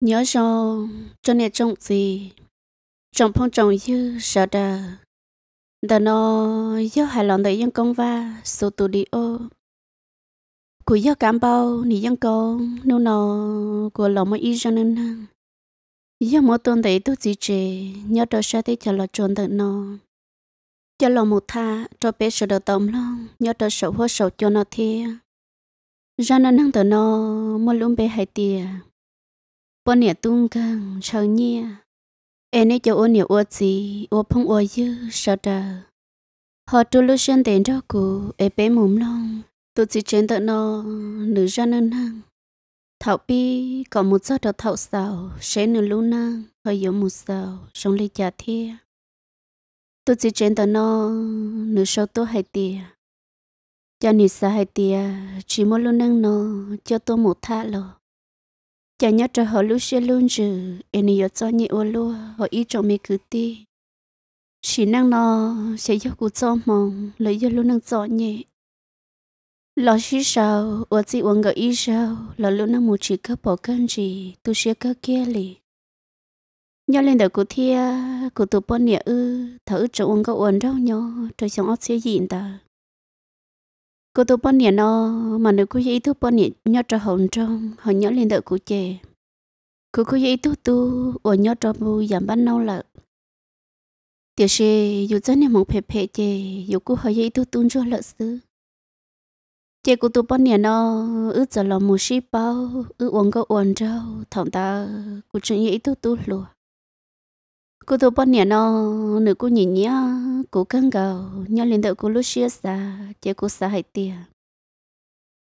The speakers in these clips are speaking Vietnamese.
nhớ cho cho nè trồng gì trồng phong trồng như sợ đờ đờ nó do hài lòng để dân công va số tù đi ô của do cảm bao nị dân công nô nó của lòng mới y cho nên năng do mỗi tuần để tôi chỉ trề nhớ đờ sẽ thấy chờ lo chuẩn đợt nó cho lòng một tha cho bé sợ đờ tổng lòng nhớ đờ sợ hoa sợ cho nó thế ra nó năng đờ nó mỗi lúc bé hay tiền bao nhiêu tung căng chờ nhia em ấy cho ôn nhiều ô gì ô phong ô dư sợ trời họ tu lưu sơn tiền cho cụ em bé mồm long tôi chỉ trên tận nó nữ ra nương năng thảo bi có một giọt đọt thảo sao sẽ nửa lũ năng hơi giống một sao sống ly trà thia tôi chỉ trên tận nó nửa sau tôi hai tìa cho nửa xa hai tìa chỉ một lũ năng nó cho tôi một thả lọ chả nhớ cho họ lúc xe luôn chứ em nhớ cho nhị ô luôn, họ ý cho mấy cứ ti chỉ năng nó sẽ giúp cụ cho mong lấy giúp luôn năng cho nhỉ lo xí sao ở chỉ uống cái ít sao là luôn năng một chỉ có bỏ cân gì tôi sẽ có kia li nhớ lên đầu cụ thia cụ tụ bọn nhẹ ư thở cho uống cái uống đâu nhớ trời xong ót sẽ nhìn ta cô tôi bận niệm nó mà nếu cô ý tu bận niệm nhớ cho hồng trong hồng nhớ lên đợi cô chè cô cô ý tu tu ở nhớ cho bu giảm bán nâu lợ tiểu sĩ dù cho niệm mong phê phê chè dù cô hơi ý tu tu cho lợ xứ chè cô tôi bận niệm nó ước giờ lòng một ship bao ước uống có uống trâu thằng ta cô chuyện ý tu tu lùa cô tôi bận niệm nó nếu cô nhìn nhá cú căng gầu nhau lên đợi cú lúc xưa xa chế cú xa hai tia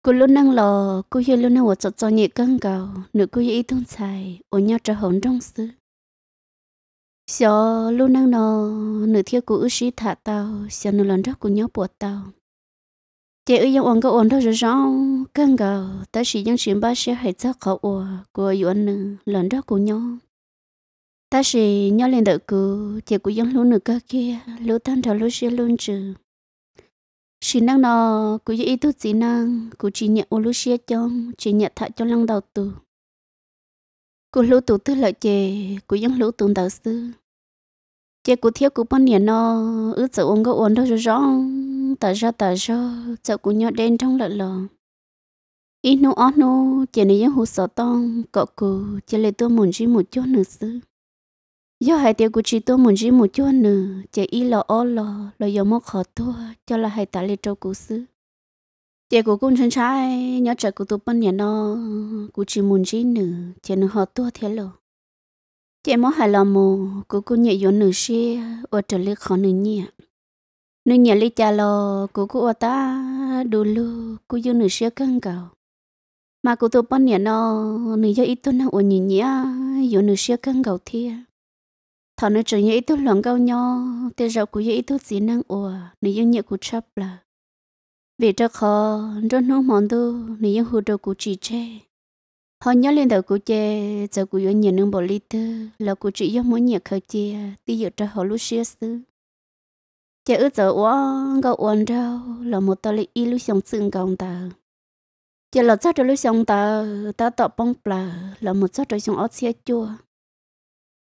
cú lúc năng lò cú hiền lúc năng cho cho nhị căng gầu nửa cú ý thôn xài ổ nhau trở hồn trong sư xó lúc năng nò nửa thiếu cú ước sĩ thả tao xó nửa lần rắc cú nhau bùa tao chế ước yang ổn cơ ổn đâu rồi rõ căng gầu ta sĩ yang xin ba sẽ hãy chắc khẩu ổ của anh nữ lần rắc cú nhau ta chỉ nhớ lên đợi cứ chỉ cố giống luôn nửa kia lúc tan thở lúc xưa luôn chứ chỉ năng nó cố chỉ ý tu chỉ năng cố chỉ nhận ô lúc xưa cho chỉ nhận thợ cho lăng đầu tu cố lúc tu tư lợi chè cố giống lúc tu đầu sư chỉ cố thiếu cố bao nhiêu nó ước sợ ông có ổn đâu rồi rõ tờ ra tờ ra sợ cứ nhớ đen trong lợi lòng ít nô ó nô chỉ này giống hồ sợ tông cọ cù chỉ lấy tôi muốn chỉ một chút nữa xứ yo hai tiêu gucci tôi muốn gì một chút nữa chỉ ít lo ô lo lo yo mất khó tôi cho là hai ta lấy trâu cố sư chỉ của con chân trái, nhớ trẻ của tôi bận nhà nó gucci muốn gì nữa chỉ nó họ tôi thế lo chỉ mất hai lò mồ của cô nhẹ yo nửa xe ở trở lấy khó nửa nhẹ nửa nhẹ lấy lò, lo của cô ta đủ lù, cô yo nửa xí căng cầu mà cô tôi bận nhà nó nửa yo ít tôi nó ở nhìn nhẹ yo nửa xe căng cầu thiệt thọ nó trở nhảy tu lòng cao nho tê rau của nhảy tu gì năng ủa nị dân nhẹ của chấp là vì cho khó cho nó mòn tu nị dân hồ đồ của chị chê họ nhớ lên đầu của che, giờ của dân nhẹ nương bỏ ly tư là của chị dân muốn nhẹ khởi chia tí giờ cho họ lúc xưa xứ chê ước giờ uống gạo uốn rau là một tay lý y lúc sống xương còn tờ chê là chắc cho lúc sống ta, ta tọ bông plà là một chắc cho sống ớt xe chua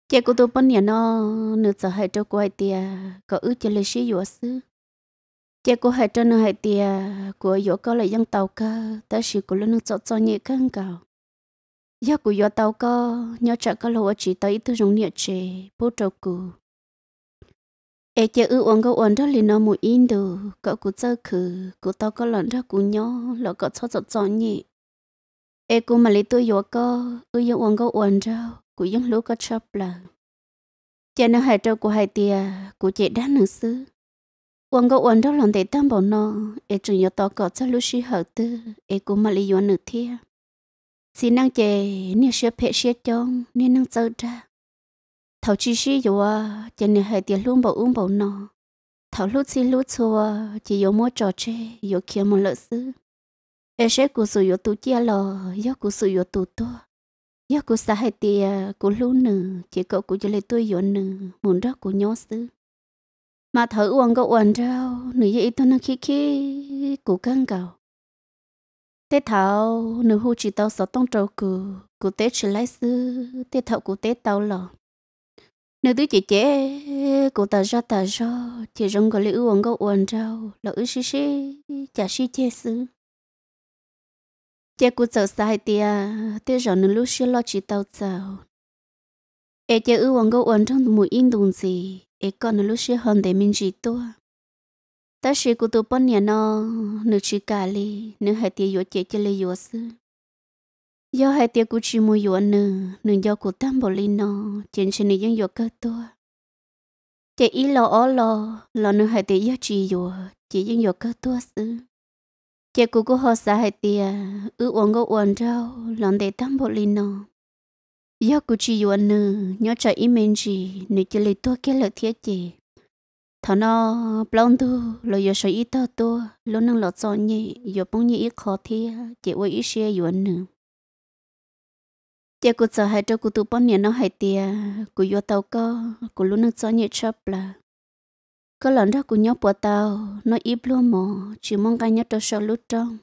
chị cũng tôi bận nhà nó nửa giờ hai trâu quay tiề có ước cho lấy sĩ dùa sư chị cũng hai trâu nửa hai tiề của dỗ có lại dân tàu cơ ta sĩ của lên cho cho nhẹ cân cầu giờ của dỗ tàu cơ nhớ chợ có lúa chỉ tới thứ giống nhẹ chế bố trâu cụ ê chị ước uống có uống đó liền nó mùi in đồ cậu cũng chơi khử của tàu có lần ra của nhó là cậu cho cho nhẹ ê cô mà lấy tôi dỗ có ước uống có uống đâu của dân lúa có chọc lờ. Chà nó hai trâu của hai tìa, của chị đá nữ xứ Quân có quân đó lòng tế tâm bảo nó, ế trừ nhỏ tỏ cỏ cho lũ sư hợp tư, ế của mà lý dọn nữ thiê. Xì năng chè, nếu sư phép sư chông, nên năng châu ra. Thảo chi sư dù à, chà nó hài tìa luôn bảo uống bảo nó. Thảo lúc xì lúc chùa, chỉ yếu mô trò chê, yếu kia một lợi xứ Ế sẽ của sự yếu tù chia lò, yếu của sự yếu tù tùa giờ cô sa hai thì cô lú nữ chỉ cậu cho lê tôi yến nữ muốn đó cô nhớ sư mà thở uống có uống rau nữ vậy tôi nó khí khí cô căng cầu tết thảo nữ hú chỉ tao sợ tông trâu cô cô tết chỉ lấy sư tết thảo cô tết tao lọ nữ tứ chị chế cô ta ra ta ra chị rong gọi lê uống có uống rau lỡ xí xí chả xí chế sư cụ cháu sợ sai tia à, tia rồi nên lúc xưa lo chỉ tao cháu. ê chị ư hoàng gấu ổn trong mũi in đùn gì ê con nên lúc xưa hơn để mình chỉ tua ta chỉ cũng tụ bọn nhà nó nữ chỉ cả li nữ hai tia yếu chị chị lấy yếu sư do hai tia cũng chỉ mũi yếu nữ nữ do cũng tam bỏ li nó trên trên này vẫn yếu cơ tua chị ý lo ó lo lo nữ hai tia yếu chỉ yếu chỉ vẫn yếu cơ tua sư chị cô cô họ xã hay tiề ư uống cô uống rau lòng để tâm bộ linh nó giờ cô chỉ uống nữ nhớ chạy im mình gì nữ chỉ lấy tua kia lợi thiết chị thọ nó plong tu rồi giờ sợ ít to tu lúc nâng lọt gió nhẹ giờ bông nhẹ ít khó thiết chỉ uống ít xe uống nữ chị cô sợ hay cho cô tu bông nhẹ nó hay tiề cô uống tàu co cô lúc nâng gió nhẹ chập là có lần ra của nhau bỏ tàu nó ít luôn mà chỉ mong cái nhất cho sợ lúc trong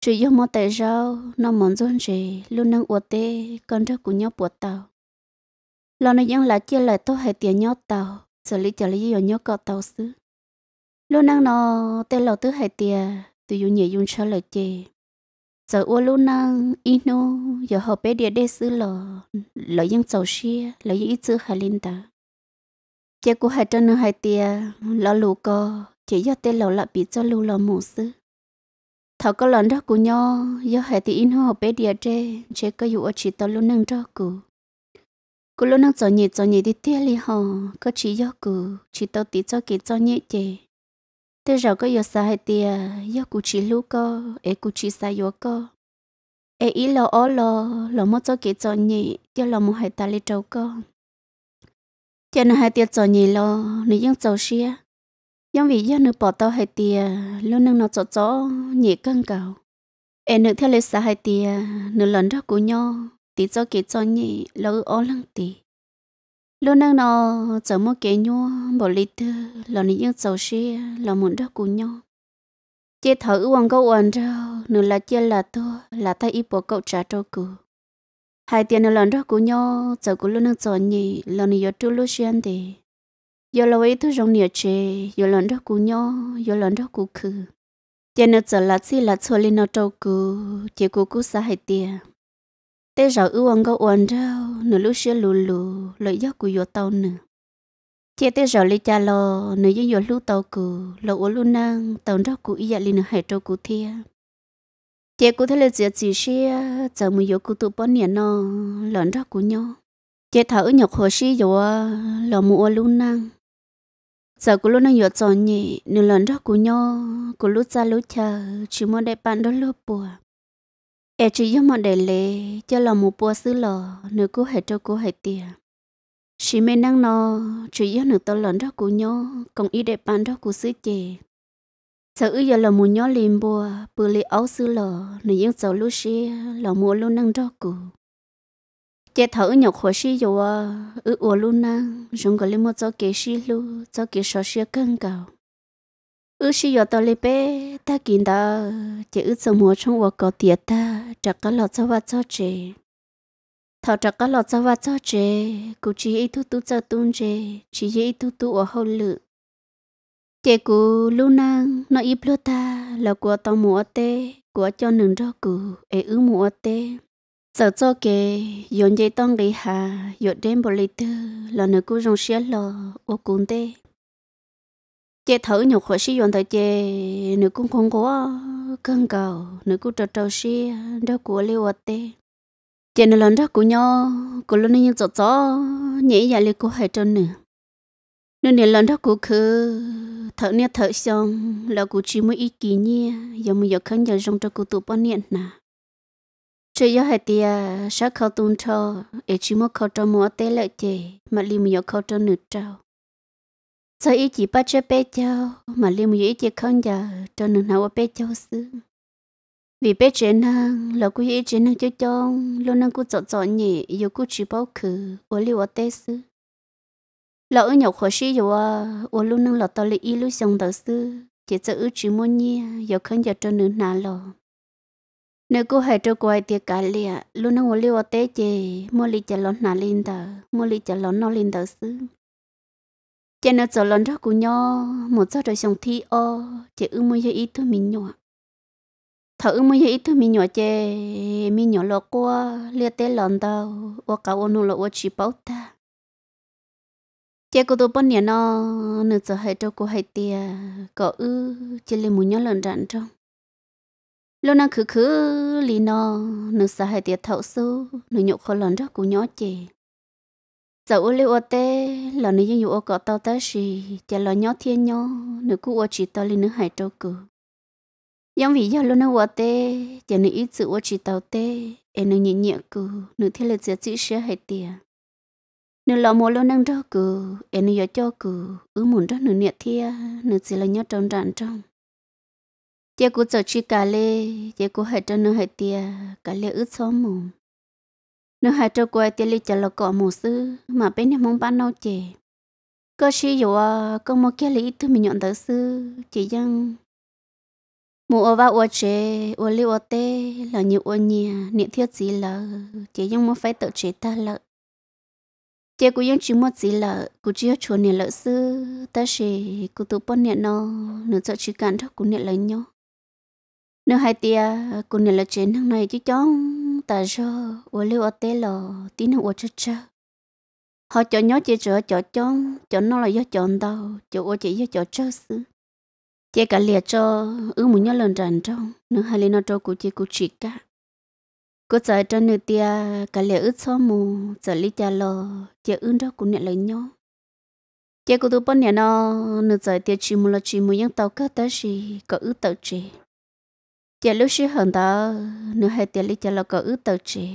chỉ do mong tại sao nó mong dọn gì luôn đang uất tê con ra của nhau bỏ tàu lần này dân là chia lại tốt hay tiền nhớ tao xử lý trả lý do nhau tao tàu xứ luôn đang nó tên lầu tứ hay tiền từ dùng nhẹ dùng sợ lời chê giờ ua luôn năng inu giờ họ bé địa đê xứ lò lỡ dân sầu xia lỡ dân ít xứ hay linh tàu chế của hai trăm hai tia lo lù co chỉ do tên lầu lại bị cho lù lò mù sư thọ có lần đó của nhau do hai tia in hoa bé địa tre chế có dụ ở chỉ tao luôn nâng cho cụ cụ luôn nâng cho nhị cho nhị đi tia li họ có chỉ do cụ chỉ tao tí cho kỹ cho nhị chế thế rồi có do hai tia do cụ chỉ lù co ế cụ chỉ sa do co ế ý lo ó lo lo mất cho kỹ cho nhị do lo mù hai ta li trâu co cho nên hai tiệt cho nhì lo nị dân cho xia dân vì dân nữ bỏ tao hai tia luôn nâng nó cho cho nhị cân cầu em nữ theo lịch xã hai tia nữ lần đó của nhau tí cho kỹ cho nhị lo ó lăng tí luôn nâng nó cho một cái nhau bỏ lý tư lo nị dân cho xia lo muốn đó của nhau chế thở uống câu uống rau nữ là chia là tôi là ta ít bỏ cậu trả cho cửa hai tiền lần đó của nhau giờ của luôn đang chọn nhỉ lần này giờ trưa lúc xuyên thì giờ là ấy thứ rong nhiều chê giờ lần đó của nhau giờ lần đó của khứ tiền nữa giờ là gì là cho lên nó trâu cú chỉ của cú xa hai tiền tê giờ ưu ăn có uống đâu nửa lúc xuyên lù lù lợi giấc của giờ tàu nữa chỉ tê giờ lấy cha lo nửa giờ giờ lúc tàu cú lo uống luôn năng tàu đó của ý dạ lên nửa hai trâu cú thiệt chị cũng thấy là giờ chị chỉ xí giờ mới yêu cụ tụ nó lần đó của nhau chị thở nhọc hồ sĩ rồi ờ, là mua luôn năng giờ cô luôn nó yêu cho nhị nửa lần đó của nhau cô lúc ra lúc chờ chỉ muốn để bạn đó lúc bùa em chỉ yêu mọi để lệ cho là một bùa xứ lò nếu cô hệ cho cô hệ tiền chỉ mình năng nó chỉ yêu nửa tôi lần đó của nhau còn ý để bạn đó của xứ chị sợ ư giờ là mù nhỏ liền bùa bự lì áo sư lờ, nửa yên sợ lúc xí là mùa luôn nâng đó cụ chế thở nhọc khó xí dù à ư ủa luôn năng chúng gọi lên một chỗ kế xí lu chỗ kế sợ xí cân cầu ư xí giờ tao lì bé ta kiện ta chỉ ư sợ mùa trong hoa có tiệt ta chắc có lọ cho và cho chế thảo chắc có lọ cho và cho chế cụ chỉ ít tu tu cho tu chế chỉ ít tu tu ở hậu lự chị cụ năng nó ít lúa ta là của tao mua tê của cho nương rau cụ ấy ứ mua tê sợ cho kề dọn dây tông lấy hà dọn đêm bồ lấy tư là nửa cụ rong xe lò ô cùng tê chị thở nhục khỏi xí dọn thời chị nửa cũng không có cân cầu nửa cụ trâu trâu xe rau của liu tê chị nửa lần đó cụ nhau cụ Luna như cho cho nhảy ra liu cụ hai nữa. nửa nửa lần đó cụ khứ thợ nè thợ xong là cụ chỉ mới ý kỷ nhi giờ mình giờ khăn giờ rong cho cụ tụ bao niệm nà chơi giờ hai tia sẽ khâu tuôn cho để chỉ mới khâu cho mua té lợi chè mà li mình giờ khâu cho nửa trâu Sau ý chỉ bắt chơi bé cháu mà li mình giờ ý chỉ khăn giờ cho nửa nào bé cháu xứ vì bé trẻ năng là cụ ý trẻ năng cho chong luôn năng cụ chọn chọn nhỉ giờ cụ chỉ bao khứ ở li ở té xứ lỡ nhậu khó sĩ rồi à ô lúc nâng lọt tao lấy ý lúc xong tao sư chỉ sợ ư chỉ muốn nhi giờ không giờ cho nữ nà lò nếu cô hãy cho quay tiệc cả lìa lúc nâng ô liu tế chê mua lì chả lón nà lên tờ mua lì chả lón nó lên tờ sư chả nó cho lón ra của nhau một giờ rồi xong thi ô chỉ ư mua ý thôi mình nhỏ thở mới thấy thứ mình nhỏ chê mình nhỏ lo qua lia tê lòn tao ô cả ô nô lo ô chỉ bảo ta chị cô tôi bốn nhà nó nửa giờ hay cho cô hay tia có ư chỉ lên muốn nhớ lần rặn trong lúc nào khứ khứ lì nó nửa giờ hay tia thấu số nửa nhậu khó lần rất của nhớ chị giờ ô liu ô tê là nửa dân ô có tao tới gì chị lo nhớ thiên nhớ nửa cú ô chỉ tao lên nửa hải cho cử giống vì giờ lâu nãy ô tê chị nửa ít sự ô chỉ tao tê em nửa nhẹ nhẹ cử nửa thiên là chị chỉ sẽ hay tia nếu lọ mồ lâu năng đó cử em nhớ cho cử ứ muốn đó nửa nhiệt thia nửa chỉ là nhớ trong trạng trong chị cũng chờ chị cả lê chị cũng hãy cho nửa hãy tia cả lê ứ xóm mồ, nửa hãy cho quay tia lê chờ lọ cọ mồ sư mà bên em mong ban đâu chè, có chị dù à có một cái lý thứ mình nhận tới sư chỉ rằng mù ở va ô chế ô li ở tê là nhiều ô nhà nhiệt thiết gì là chỉ dùng một phải tự chế ta lợi chị cũng yên chỉ một gì là cũng chỉ chuẩn niệm lợi sư ta sẽ cũng tụ bốn niệm nó nửa sợ chỉ cản thôi cũng niệm lợi nhau nửa hai tia cũng niệm lợi trên thằng này chứ chóng ta cho ở lưu ở tê lò tí nữa ở chết chết họ cho nhớ chị chở cho chóng cho nó là do chọn đâu cho ở chị do cho chết sư chị cả liệt cho ư muốn nhớ lần trần trong nửa hai lên nó cho của chỉ cũng chỉ cả cô giờ cho nữ tia cả lẽ ướt xóa mù giờ lý cha lo giờ ướn đó cũng nhận lời nhau giờ cô tu bọn nhà nó nữ giờ tia chỉ mù là chỉ mù những tàu cá tới gì có ướt tàu chỉ giờ lúc xưa hận đó nữ hai tia lý cha lo có ướt tàu chỉ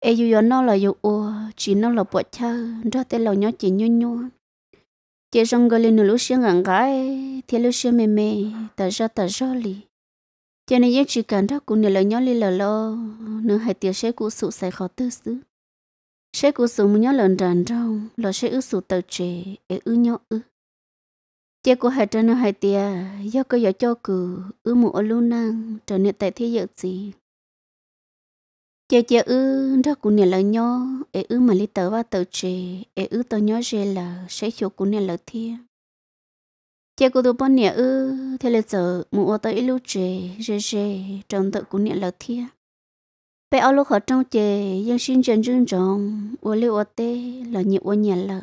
ai dù nó là yêu ô chỉ nó là bọn cha đó tên là nhau chỉ nhau nhau giờ xong gọi lên nữ lúc xưa ngang gái thì lúc xí mềm mềm tờ ra tờ ra li cho nên yên chỉ cần đó cũng nhiều lời nhỏ li lờ lo nửa hai tiệc sẽ cũ sụ sẽ khó tư xứ sẽ cũ sụ muốn nhớ lần đàn trong là sẽ ư sụ tờ trẻ ế ư nhớ ư chế của hai nửa hai tiệc do cơ giờ cho cử ư mụ ở lưu năng trở nên tại thế giới gì chế chế ư đó cũng nhiều lời nhỏ, ế ư mà li tờ ba tờ trẻ ế ư tờ nhớ rê là sẽ chỗ cũng nhiều lời thiêng chị cô tôi bận nè ư thế là giờ mua tới lúc trẻ rề rề trong tự cũng nè lợt thia bé ở lúc họ trong chị dân xin chân chân trong ô liu ô tê là nhị ô nhà lợ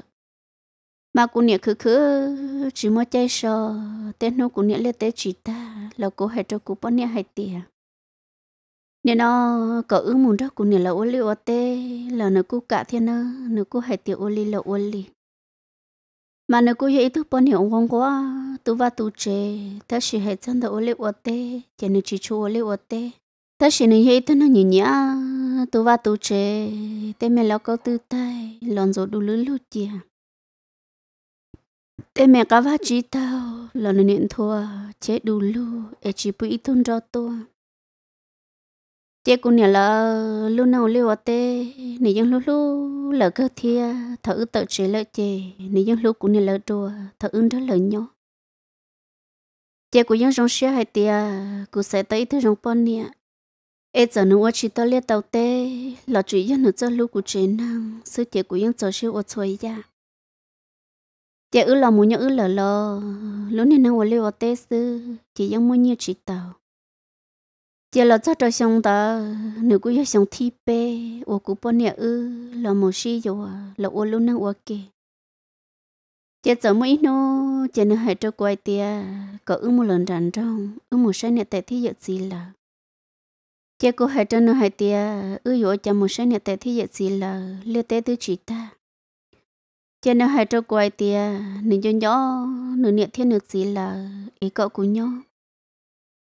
mà cũng nè khứ khứ chỉ mới chay sò tên nó cũng nè lên tê chỉ ta là cô hay cho cô bận nè hay tiền nè nó có ước muốn đó cũng nè là ô liu ô tê là nó cũng cả thiên nó nó cũng hay tiền ô li là ô li mà nếu cô hiểu thứ bọn hiểu không có tu va tu chế ta sẽ hết chân đầu lấy vật tế, chỉ nên chỉ chú lấy ổn tê ta sẽ nên hiểu thứ nó nhìn nhá tu va tu chế tê mẹ lão câu tư tay lòng rồi đủ lứa lứa chìa tê mẹ cá vá chỉ tao lòn nên thua chết đủ lú e chỉ bụi thun cho tôi chế cũng nhờ là lúc nào lưu ở tê nị dân lúc lúc lỡ cơ thia thở ư tự chế lỡ chế nị dân lúc cũng nhờ lỡ đùa thở ư đó lỡ nhau chế của dân trong xe hay tia cũng sẽ tới thứ trong bọn nè ê giờ nó ở chỉ tao liệt tàu tê là chỉ dân nó cho lúc của chế năng sự chế của dân cho siêu ở chơi ya chế ư là muốn nhớ ư lỡ lỡ lúc này nó ở lưu ở tê sư chỉ dân muốn nhớ chỉ tàu giờ là cho trâu xong đó nếu cũng xong thi bê ô cũng bao nhiêu ư là một xí à, là ô luôn năng ô kì giờ giờ mỗi nó giờ nó hãy cho quay tia có ư một lần rắn trong ư một sáng này tại thi giờ gì là giờ cô hãy cho nó hãy tia ư rồi giờ một sáng này tại thi giờ gì là lê tế tư chỉ ta giờ nó hãy cho quay tia nếu cho nhỏ nếu niệm thiên được gì là ý cậu cũng nhau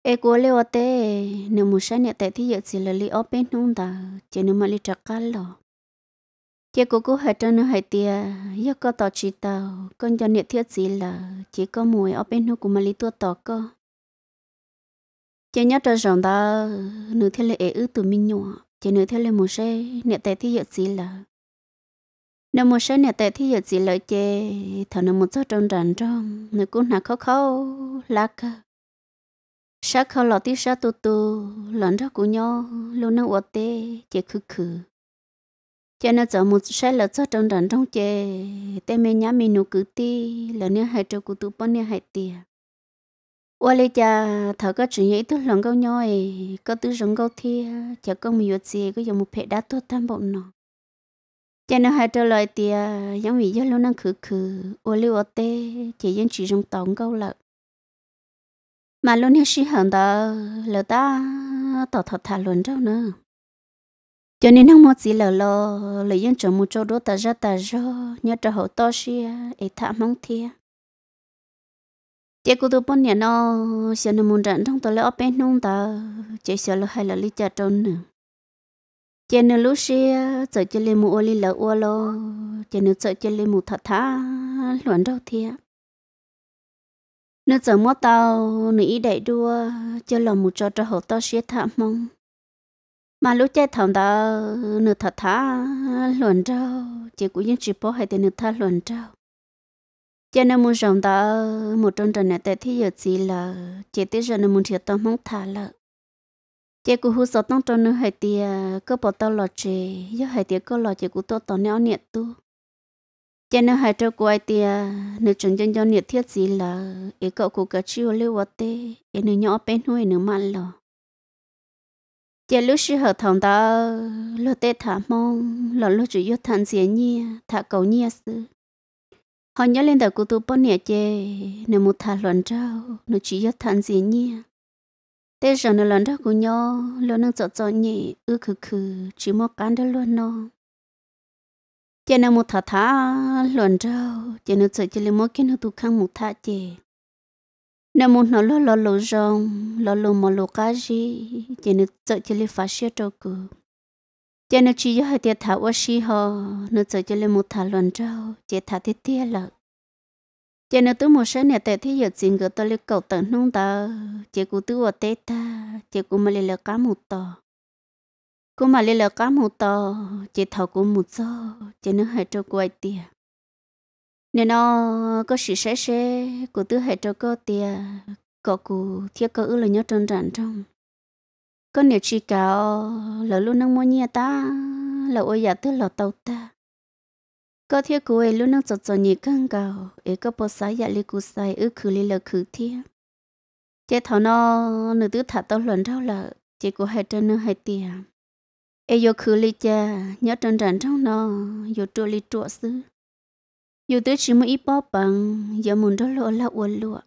e của leo tê nếu muốn sáng nhật tại thì giờ chỉ là li open nung nông ta chỉ nếu mà li trắc cá lò chỉ của cô hệ cho nó hệ tia giờ có tàu chỉ tàu con cho nhật thiết gì là chỉ có mùi open nung của mà li tua tàu cơ chỉ nhớ cho rằng ta nửa thế lệ ứ tụi mình nhỏ chỉ nửa thế lệ muốn sáng nhật tại thì giờ chỉ là nếu muốn sáng nhật tại thì giờ chỉ là chỉ thằng nó muốn cho trong ràng trong nếu cũng nào khó khó lạc sa khó lọ tí sa tu tu lần đó của nhau luôn nó ủa tê chè khứ khứ cho nên chọn một sai lỡ cho trong đàn trong chè tê mê nhá mê nụ cứ ti là nếu hai trâu của tu bón nếu hai tia ủa lấy cha thở cái chuyện ấy tức lòng câu nhau ấy có tứ rồng câu thia chả có một yuột gì có dùng một phép đá tốt tham bộ nó cho nên hai trâu loại tia giống như do luôn nó khứ khứ ủa lưu ủa tê chỉ dân chỉ rồng tổng câu lợn mà luôn hết sĩ hận đó lỡ ta tỏ thật thà luôn đâu nữa cho nên không một gì lỡ lỡ lỡ yên chỗ một chỗ đó ta ra ta ra nhớ trở hậu to sĩ ấy thả mong thia chế cô tôi bốn nhà nó xem nó muốn rảnh trong tôi lỡ bên nông ta chế sợ lỡ hay là lý cha trốn nữa chế nó lúc sĩ giờ chế lên mù ô lý lỡ ô lỡ chế nó giờ chế lên mù thật thà luôn đâu thia nó giờ mất tao nỉ đại đua cho lòng một cho trò hậu tao xế thả mong mà lúc chơi thằng ta nửa thật thả luận trâu chỉ cũng những chỉ bó hay thì nửa thả luận trâu cho nên muốn rồng ta một trong trận này tại thế giới gì là chỉ tới giờ nên muốn thiệt tao mong thả là chỉ của hú sợ tao trong nửa hay thì có bỏ tao lọt chè do hay thì có lọt chỉ của tao tao nẻo nhẹ tu cho nên hai trâu quay thì nếu chúng dân cho nhiệt thiết gì là ý cậu cụ cả chiều lưu vật tê ý nữ nhỏ bên nuôi nữ mặn lò giờ lúc sư hợp thằng ta lo tê thả mong lo lúc chủ yếu thằng dễ nhia thả cầu nhia sư họ nhớ lên đầu cụ tu bốn nhẹ chê nếu một thả luận trâu nếu chỉ yếu thằng dễ nhia thế rồi nếu luận trâu của nhau lo nâng chọn chọn nhẹ ư khử khử chỉ một cán đó luôn non cho nên một thả thà luận rau cho nên sợ cho nên mỗi cái nó tu khang một thả chè nên một nó lo lo lo rong lo lo mà lo cá gì cho nên sợ cho nên phát xe trâu cừ cho nên chỉ có hai tiệt thà quá si ho, nó sợ cho nên một thả luận rau chỉ thà tiệt tiệt lợn cho nên tôi một số nhà tệ thế giờ xin gỡ tôi lấy cầu tận nông tờ chỉ cụ tôi ở tết ta chỉ cụ mà lấy là cá một tờ cô mà lên là cá mù to chỉ thầu cô mù to chỉ nó hệ cho cô ấy tiền nên nó có sự sẻ sẻ của tứ hệ cho có tiền có cô thiết có ư là nhớ trơn tràn trong có nhiều chỉ cáo là luôn nâng mua nhà ta là ôi giả tư là tàu ta có thiết cô ấy luôn nâng chọt chọt nhị căng cầu ấy có bó dạ sai giả lý cô sai ư khử lý là khử thiết chế thảo nó nữ tư thả tàu lần rau là chỉ có hệ trơn nó hệ tiền e yo khứ li cha nhớ trần trần trong nó yo trôi li trôi xứ yo tới chỉ một ít bao bằng giờ muốn đó lo là uốn lụa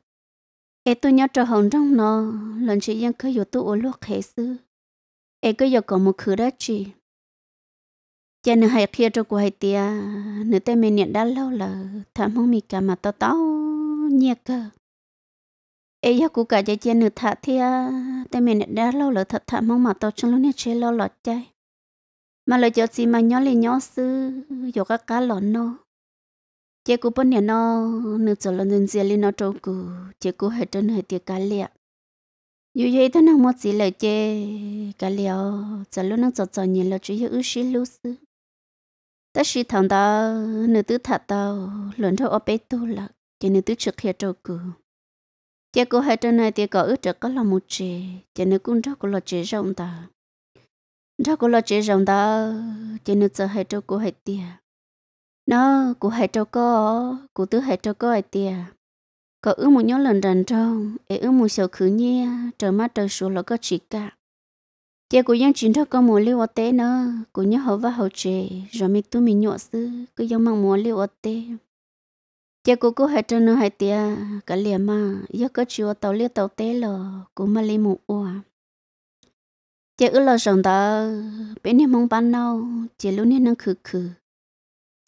e tôi nhớ trò hồng trong nó lần chỉ yên khơi yo tôi uốn lụa khế xứ e cứ yo có một khứ đó chỉ cha nữa hay kia cho cô hay tia nữa tay mình nhận đã lâu là thả mong mì cả mà tao tao nhẹ cơ ấy giờ cũng cả cha cha nữa thả thia tay mình đã lâu là thật thả mong mà tao chân lúc này chơi lâu lọt chơi mà lời cho chị mà nhớ lên nhớ sư cho các cá lợn nó chị cũng bận nhà nó nửa cho lần dần dần lên nó trâu cù chị cũng hết trơn hết tiệt cá lẹ. dù vậy thế nào mà chị lời chị cá lẹ, giờ lúc nó cho cho nhìn là chỉ yêu sĩ lưu sư ta sĩ thằng ta nữ tứ thạch tao lần cho ở bé tu là chị nữ tứ trực hiện trâu cù chị cũng hết trơn này tiệt cá ước trực có là một chị chị nữ cũng rất có là chị rộng ta đó cũng là chuyện rằng ta chỉ nên sợ hai trâu của hai tia nó của hai trâu có của tứ hai trâu có hai tia có ước một nhóm lần rành trong ấy ước một sầu khứ nhi trời mắt trời xuống là có chỉ cả chỉ của những chuyện đó có một liu ở tế nó của nhớ hậu và hậu trẻ rồi mình tôi mình nhọ sư cứ giống mang một liu ở tế chỉ của cô hai trâu nữa hai tia cả liền mà giờ có chiều tàu liu tàu tế lò của mà lên một oa chị ư lo rồng đó bên nhà mong ban nào chị luôn nên năng khử khử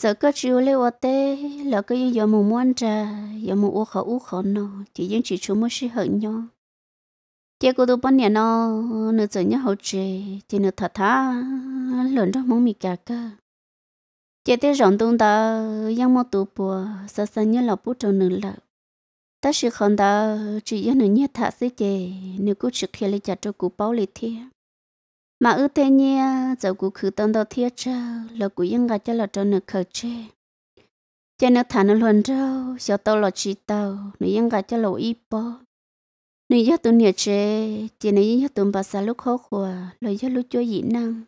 giờ có chiều lấy ô tê là có như giờ mù muốn trà giờ mù ô khó ô khó nó chị vẫn chỉ chú mới sĩ hận nhau chị cô tôi bên nhà nó nửa giờ nhớ hậu chị chị nửa thật thà lớn đó mong mì cả cơ chị tê rồng tung đó giang mò tụ bùa sợ sợ như là bút trâu nửa lợ ta sự không đó chỉ giờ nửa nhớ thả sĩ chị nửa cô trực khi lấy chặt cho cụ bao lấy thiệt mà ư thế nhé giờ cũng khử tân đầu thiết trâu là cũng yên cả cho là trâu nửa khởi chế, cho nó thả nó luồn trâu sợ tàu là chỉ tàu nữ yên cả cho là y bó nữ yếu tụ nửa chê chỉ nữ yếu tụ bà xã lúc khó khổ là yếu lúc cho dị năng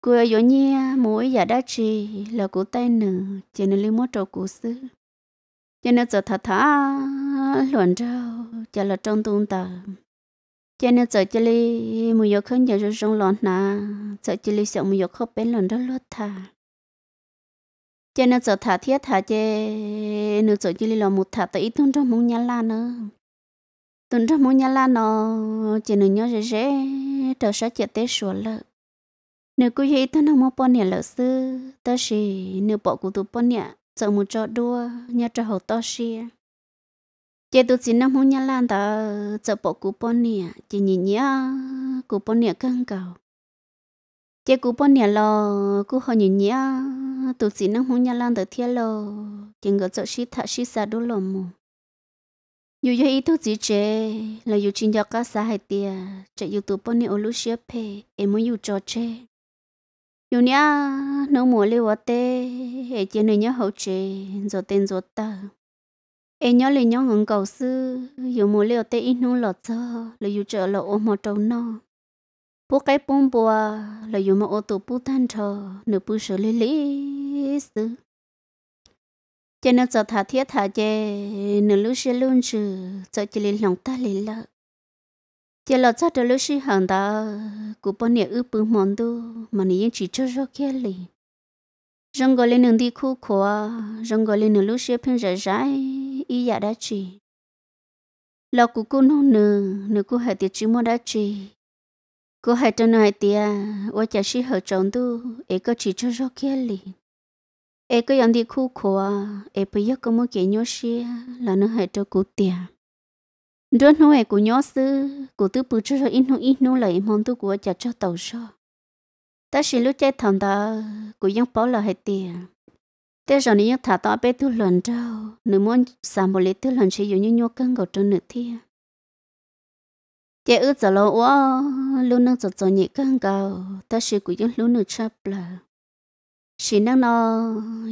cụ ở yếu nhé mỗi giả đá trì là cũng tay nữ cho nữ lưu mô trâu cũ sư cho nó giờ thả thả luồn trâu cho là trong tung tàu cho nên giờ chỉ li mùi dầu không giờ rong lọt nà giờ chỉ li sợ mùi dầu không bên lọt đó lót thà cho nên giờ thả thiết thả chê nửa giờ chỉ li lọt một thả tới ít tuần trong mông nhà la nữa tuần trong mông nhà la nó chỉ nửa nhớ dễ dễ trở sát chỉ tết sủa lợ nửa cứ vậy tuần trong mông bọn nhà lợ sư ta chỉ nửa bỏ cụ tụ bọn nhà giờ một chỗ đua nhà trò hậu to xia chị tôi xin năm hôm nhà lan đã chợ bộ coupon nè chị nhìn nhá coupon nè căng cầu chị coupon nè lo cô họ nhìn nhá tôi xin năm hôm nhà lan đã thiệt lo chị ngỡ chợ xí thà xí xa đô lò mù dù cho ý tôi chỉ chế là dù chính cho các xã hay tiề chị dù tôi coupon nè ở lúc xếp phe em muốn dù cho chế dù nhá nấu mùa lưu ở tê chị này nhớ hậu chế rồi tên rồi ta em nhớ liền nhớ ngừng cầu sư dù mùa liều tê ít nung lọt cho là dù trở là ôm một trâu no bố cái bông bùa là dù mà ô tô bố tan trò nửa bố sửa lì lì sư cho nên giờ thả thiết thả chê nửa lúc sẽ luôn trừ cho chỉ lý lòng ta lì lợ cho là cho trở lúc sẽ hẳn ta cụ bọn nhẹ ư bướng mòn đu mà nỉ chỉ cho cho kia liền rong gọi lên đường đi khu khóa rong gọi lên nửa lúc sẽ phun rải rải ý dạ đã trì lọ của cô nó nừ nừ cô hãy tiệt chỉ mua đã trì cô hãy cho nó hãy tiệt ô chả sĩ hở tròn tu ấy có chỉ cho rõ kia liền ấy có dòng đi khu khóa ấy bây giờ có mua kẻ nhớ sĩ là nó hãy cho cô tiệt rồi nó ấy của nhớ sư của tư bự cho rõ ít nó ít nó lại mong tu của chả cho tàu rõ ta sĩ lúc chơi thằng ta của dân bảo là hãy tiệt thế rồi nếu thả tỏ bé tu lần đâu nếu muốn sản một lệ tu lần chỉ dùng như nhau cân gạo cho nửa thi thế ước giờ lâu quá luôn nâng giờ giờ nhị cân gạo ta sẽ cũng dùng luôn nửa chấp là chỉ năng nó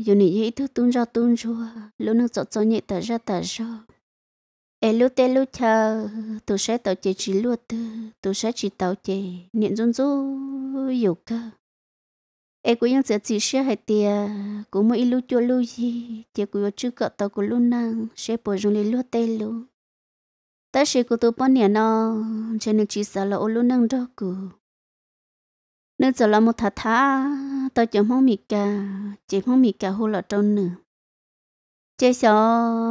dùng nhị ý thức tuôn ra tuôn ra luôn nâng giờ giờ nhị ta ra ta ra ai lúc tê lúc chờ tôi sẽ tạo chế chỉ luật tôi sẽ chỉ tạo chế niệm run run yêu cơ e cũng những giờ chỉ sẽ hay tiề cũng mỗi lúc cho lúc gì chỉ cũng có chữ cọ tàu của lúc năng sẽ bổ sung lên lúc tây lúc ta sẽ có tụ bọn nhà nó cho nên chỉ sợ là ô lúc năng đó cụ nên giờ là một thà thà ta chỉ mong mì cả chỉ mong mì cả hồ là trâu nữa chỉ sợ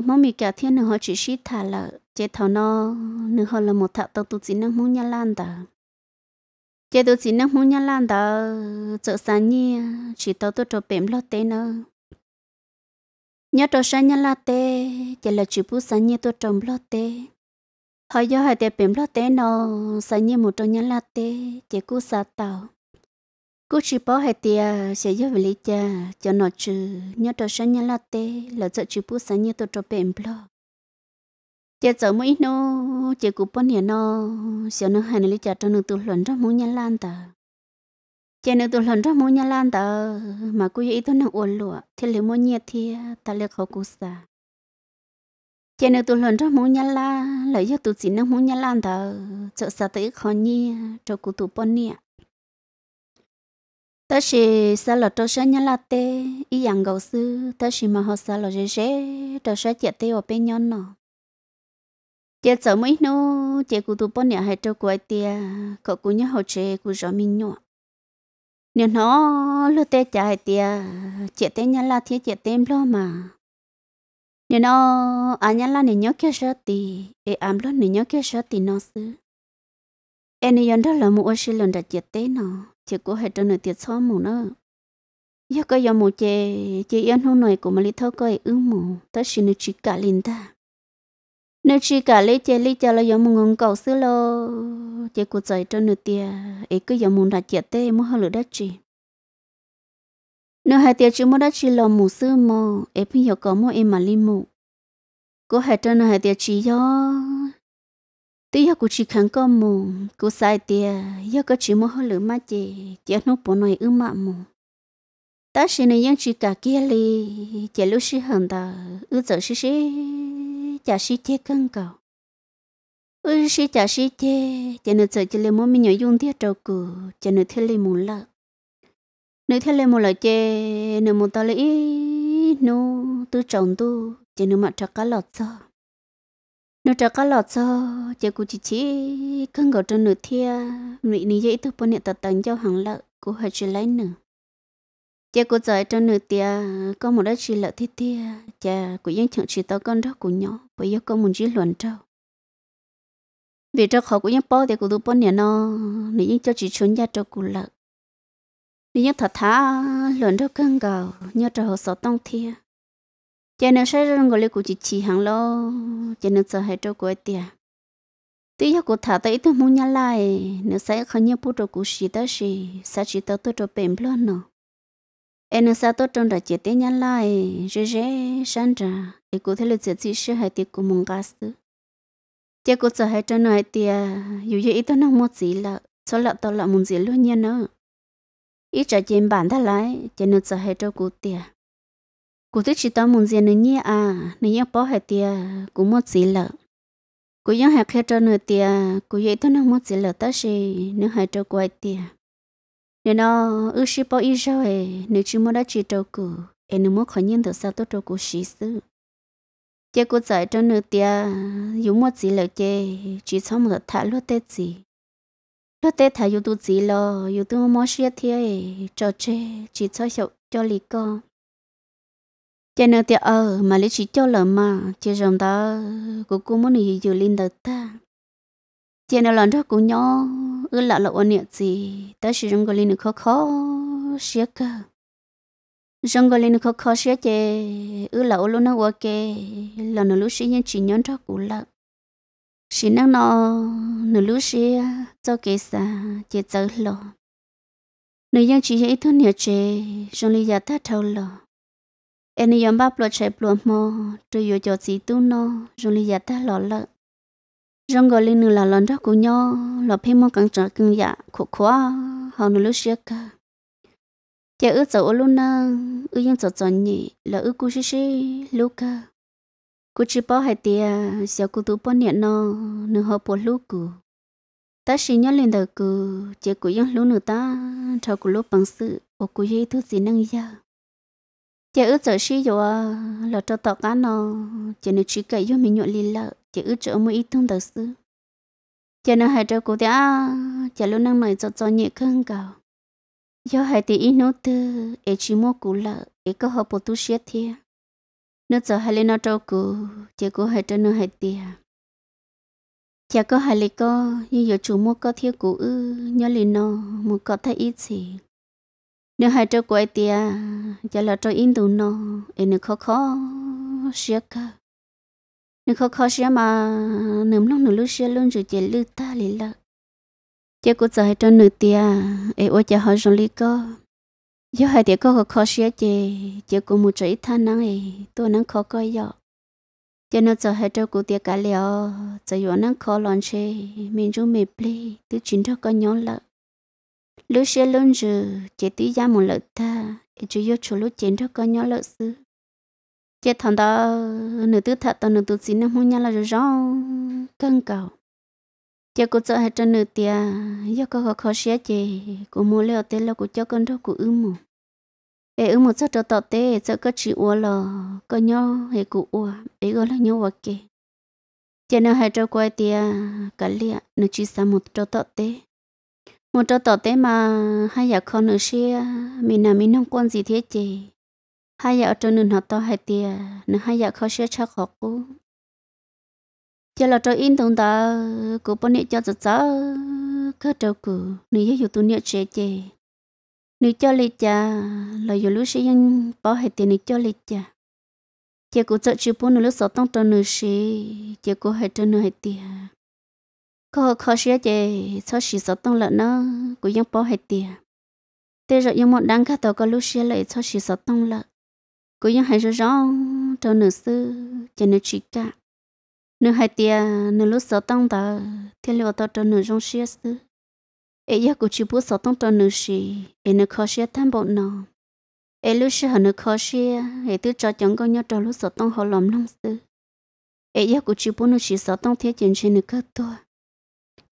mong mì cả thiên nữa họ chỉ sĩ thà là chỉ thảo nó nữa họ là một thà tàu tụ chỉ năng mong nhà lan ta giờ tôi chỉ nâng muốn nhà làm đó chỗ sáng nhi chỉ tao tôi cho bếm lót tê nữa nhớ cho sáng nhà là tê giờ là chỉ bút sáng nhi tôi trồng lót tê hỏi do hai tê bếm lót tê nó sáng nhi một trong nhà là tê chỉ cú sa tàu cú chỉ bỏ hai tê sẽ giúp về lý cha cho nó trừ nhớ cho sáng nhà là tê là chỗ chỉ bút sáng nhi tôi cho bếm lót giờ chỗ mỗi nó chỉ cụ bọn nhà nó xíu nữa hai lý chả cho nó tụt lần ra muốn nhà lan tờ chả nữa tụt lần ra muốn nhà lan tờ mà cô ý tôi nó uốn lụa thì lấy mua nhiệt thì ta lấy khó cụ xa chả nữa tụt lần ra muốn nhà la lời cho tụt chỉ nó muốn nhà lan tờ chợ xa tới khó nhi cho cụ tụt bọn nhà ta chỉ xa lọ cho sáng nhà la tê ý dạng gấu sư ta chỉ mà họ xa lọ dễ dễ cho sáng chạy tê ở bên nhau nó chị sợ mấy nô chị cụ tụ bọn nhà hay trâu quái tia cậu cũng nhớ hậu chị cụ rõ mình nhọ nếu nó lơ tê chạy tia chị tê nhà là thiết chị tem lo mà nếu nó à nhà là nên nhớ kia sợ tì ê ám lo nhớ kia sợ tì nó xứ em nên đó là mua xí lần đặt chị tê nó chị cụ hay trâu nơi tiệt xóa mù nó giờ có giờ mù chị chị yên hôm nay cũng mà lý thâu coi ư mù tới xin được chỉ cả linh ta nếu chỉ cả lấy chơi lấy chơi là giống một ngọn cầu xứ lo chơi cuộc chơi cho nửa tia ấy cứ giống muốn đặt chơi tê muốn hơi lửa đất chỉ nếu hai tia chỉ muốn đất chỉ lo mù xứ mò ấy phải hiểu có mua em mà li mù Có hai cho nó hai tia chỉ do tí giờ cô chỉ kháng có mù cô sai tia giờ có chỉ muốn hơi lửa mà chị chị nó bỏ nói ư mạ mù ta xin này những chỉ cả kia li chị lúc xưa hằng ta ư giờ xí xí chả sĩ thế cân cầu ư sĩ chả sĩ thế chả nữ sợ chả lấy mua mình nhớ dùng thiết trâu cử chả nữ thiết lấy muốn lợ nữ thiết lấy muốn lợ chê nữ muốn tao lấy nữ tư trọng tu chả nữ mặc trà cá lọt cho, nữ trà cá lọt cho, chả cụ chỉ chỉ cân cầu cho nữ thiết nữ nữ dễ thức bọn nhẹ tật tận cho hàng lợ cụ hơi chỉ lấy nữa cha cô dạy cho nửa tia có một đất chỉ lợi thiết tia cha của dân chẳng chỉ tao con đó của nhỏ bởi do con muốn chỉ luận trâu vì cho khó của dân bao thì của tụi bao nè nó nếu dân cho chỉ trốn gia cho của lợi nếu dân thật thà luận trâu cân gạo nhớ trâu họ sợ tông thia cha nếu sai rằng gọi là của chỉ chỉ hàng lo cha nếu sợ hai trâu của tia tuy cho của thả tới tôi muốn nhà lại nếu sai không nhớ bút trâu của chị ta chị sao chị ta tôi cho bền luôn nữa em sa tốt trong đó chỉ tên nhân lại rẻ rẻ sáng ra thì cụ thể là chỉ chỉ sẽ hay tiệc của mong cá sư tiệc của sợ hay cho nói tiệc dù gì ít tao nông một gì là số lợn tao là muốn gì luôn nhiên nữa ít trả tiền bản thà lại chỉ nên sợ hay cho cụ tiệc cụ thích chỉ tao muốn gì nữa nhé à nếu như bỏ hay tiệc của một gì là cụ ยัง hay khai cho nữa tiệc cụ vậy tao nông một gì là tao sẽ nếu hay cho quay tiệc nếu nó ư sĩ bảo ý rồi ấy nếu chúng mua đã chỉ trâu cù em nếu mua khỏi nhân thật sao tốt trâu cù sĩ sư chế cô giải cho nữ tia dù mua gì lợi chế chỉ xong một thả lúa tết gì lúa tết thả dù tu gì lo dù tu mua xe thiê cho chế chỉ cho sầu cho lì con chế nữ tia ờ mà lấy chỉ cho lỡ mà chế rồng ta cố cô muốn gì dù linh đợt ta chế nữ lần đó cũng nhỏ cứ lạ lạ ôn nhiệt gì ta chỉ rong gọi lên khó khó xía cơ rong gọi lên khó khó xía chê ư lạ ôn nó qua kê là nó lúc xí nhân chỉ nhón cho cũ lạ xí năng nó nó lúc xí cho kê xa chê chớ lọ nữ nhân chỉ hay thôi nhiệt chê rong lý giả dạ thắt thâu lọ em yếm bắp lọ chạy plua mò rồi yo cho chị tu nó rong lý giả dạ thắt lọ lợn rong gọi lên là lần đó của nhau là phim mong cắn trở cưng dạ khổ khóa họ nó lúc xưa cả chả ước chỗ luôn na ước yên chỗ chỗ nhỉ là ước cú xí xí lúc cả cú chỉ bảo hai tia xíu cú tu bỏ nhẹ nó nửa hộp bỏ lúc cú ta xí nhớ lên đầu cú chỉ cú yên lúc nữa ta thao cú lúc bằng sự ô cú dây thứ gì năng ya chị ước giờ xí rồi là cho tao cá nó chị nó chỉ cái cho mình nhộn lì lợ chị ước chỗ mới ít thương đầu sư chị nó hay cho cô ta chị luôn năng nói cho cho nhẹ khăn cầu do hay thì ít nốt tư ấy chỉ mua cũ lợ ấy có hợp bộ tu sửa thiệt nó giờ hay lên nó cho cô chị cô hay cho nó hay tiệt chị có hay lấy có như giờ chủ mua có thiếu cũ ư nhớ lì nó một có thấy ít gì nếu hai trâu quay tia giờ là trâu in tù nó em nếu khó khó xia cả nếu khó khó xia mà nếm nó nửa lúc xia luôn rồi chỉ lư ta lì lợ chỉ cố giờ hai trâu nửa tia em ôi chả hỏi rồi lì cơ giờ hai tia có khó khó xia chỉ chỉ cố một chỗ ít thằng năng ấy tôi năng khó coi giờ chỉ nó giờ hai trâu cố tia cả liều giờ vừa năng khó lon xe mình chung mệt ple từ chính đó con nhón lợ lúc xe lôn rừ chị tí ra một lợi ta chú yêu chú lúc chén cho con nhỏ lợi sư chị thằng đó nửa tư thật tao nửa tư xin nó muốn nhau là rõ cân cầu chị cũng sợ hai chân nửa tia do có khó khó xe chị cũng mua leo tên là cô cho con đó cô ư mù ê ư mù sợ cho tọt tê sợ có chị ua lò con nhỏ hệ cụ ua ấy gọi là nhau vật kì chị nào hai trâu quay tia cả liạ nửa chỉ xa một trâu tọt tê một chỗ tỏ tế mà hai giờ con nữa xia mình là mình không quan gì thế chị hai giờ ở chỗ nương họ to hai tiề, nửa hai giờ khó xia chắc học cú giờ là cho in thùng ta cố bọn nị cho tớ cơ trâu cụ nữ yêu yêu tụ nị chị chị nữ cho lì cha là yêu lúc xia nhưng bỏ hai tia nửa cho lì cha giờ cố chợ chịu bốn nữ lúc sáu tông cho nửa xia giờ cố hai cho nửa hai tiề có khó xía chị sao xí sao tông lợn nó cũng ยัง bỏ hết tiền thế rồi nhưng một đăng khát tàu có lúc xía lại sao xí sao tông lợn cũng ยัง hay rõ rõ cho nữ sư cho nữ chị cả nữ hai tiền nữ lúc sao tông tờ thì liệu tao cho nữ rong xía sư ấy giờ cũng chỉ bút sao tông cho nữ xí ấy nữ khó xía tham bộ nó ấy lúc xí hả nữ khó xía ấy tự cho chồng con nhau cho lúc sao tông họ lòng nông sư ấy giờ cũng chỉ bút nữ xí sao tông thế chuyện trên nữ cơ tôi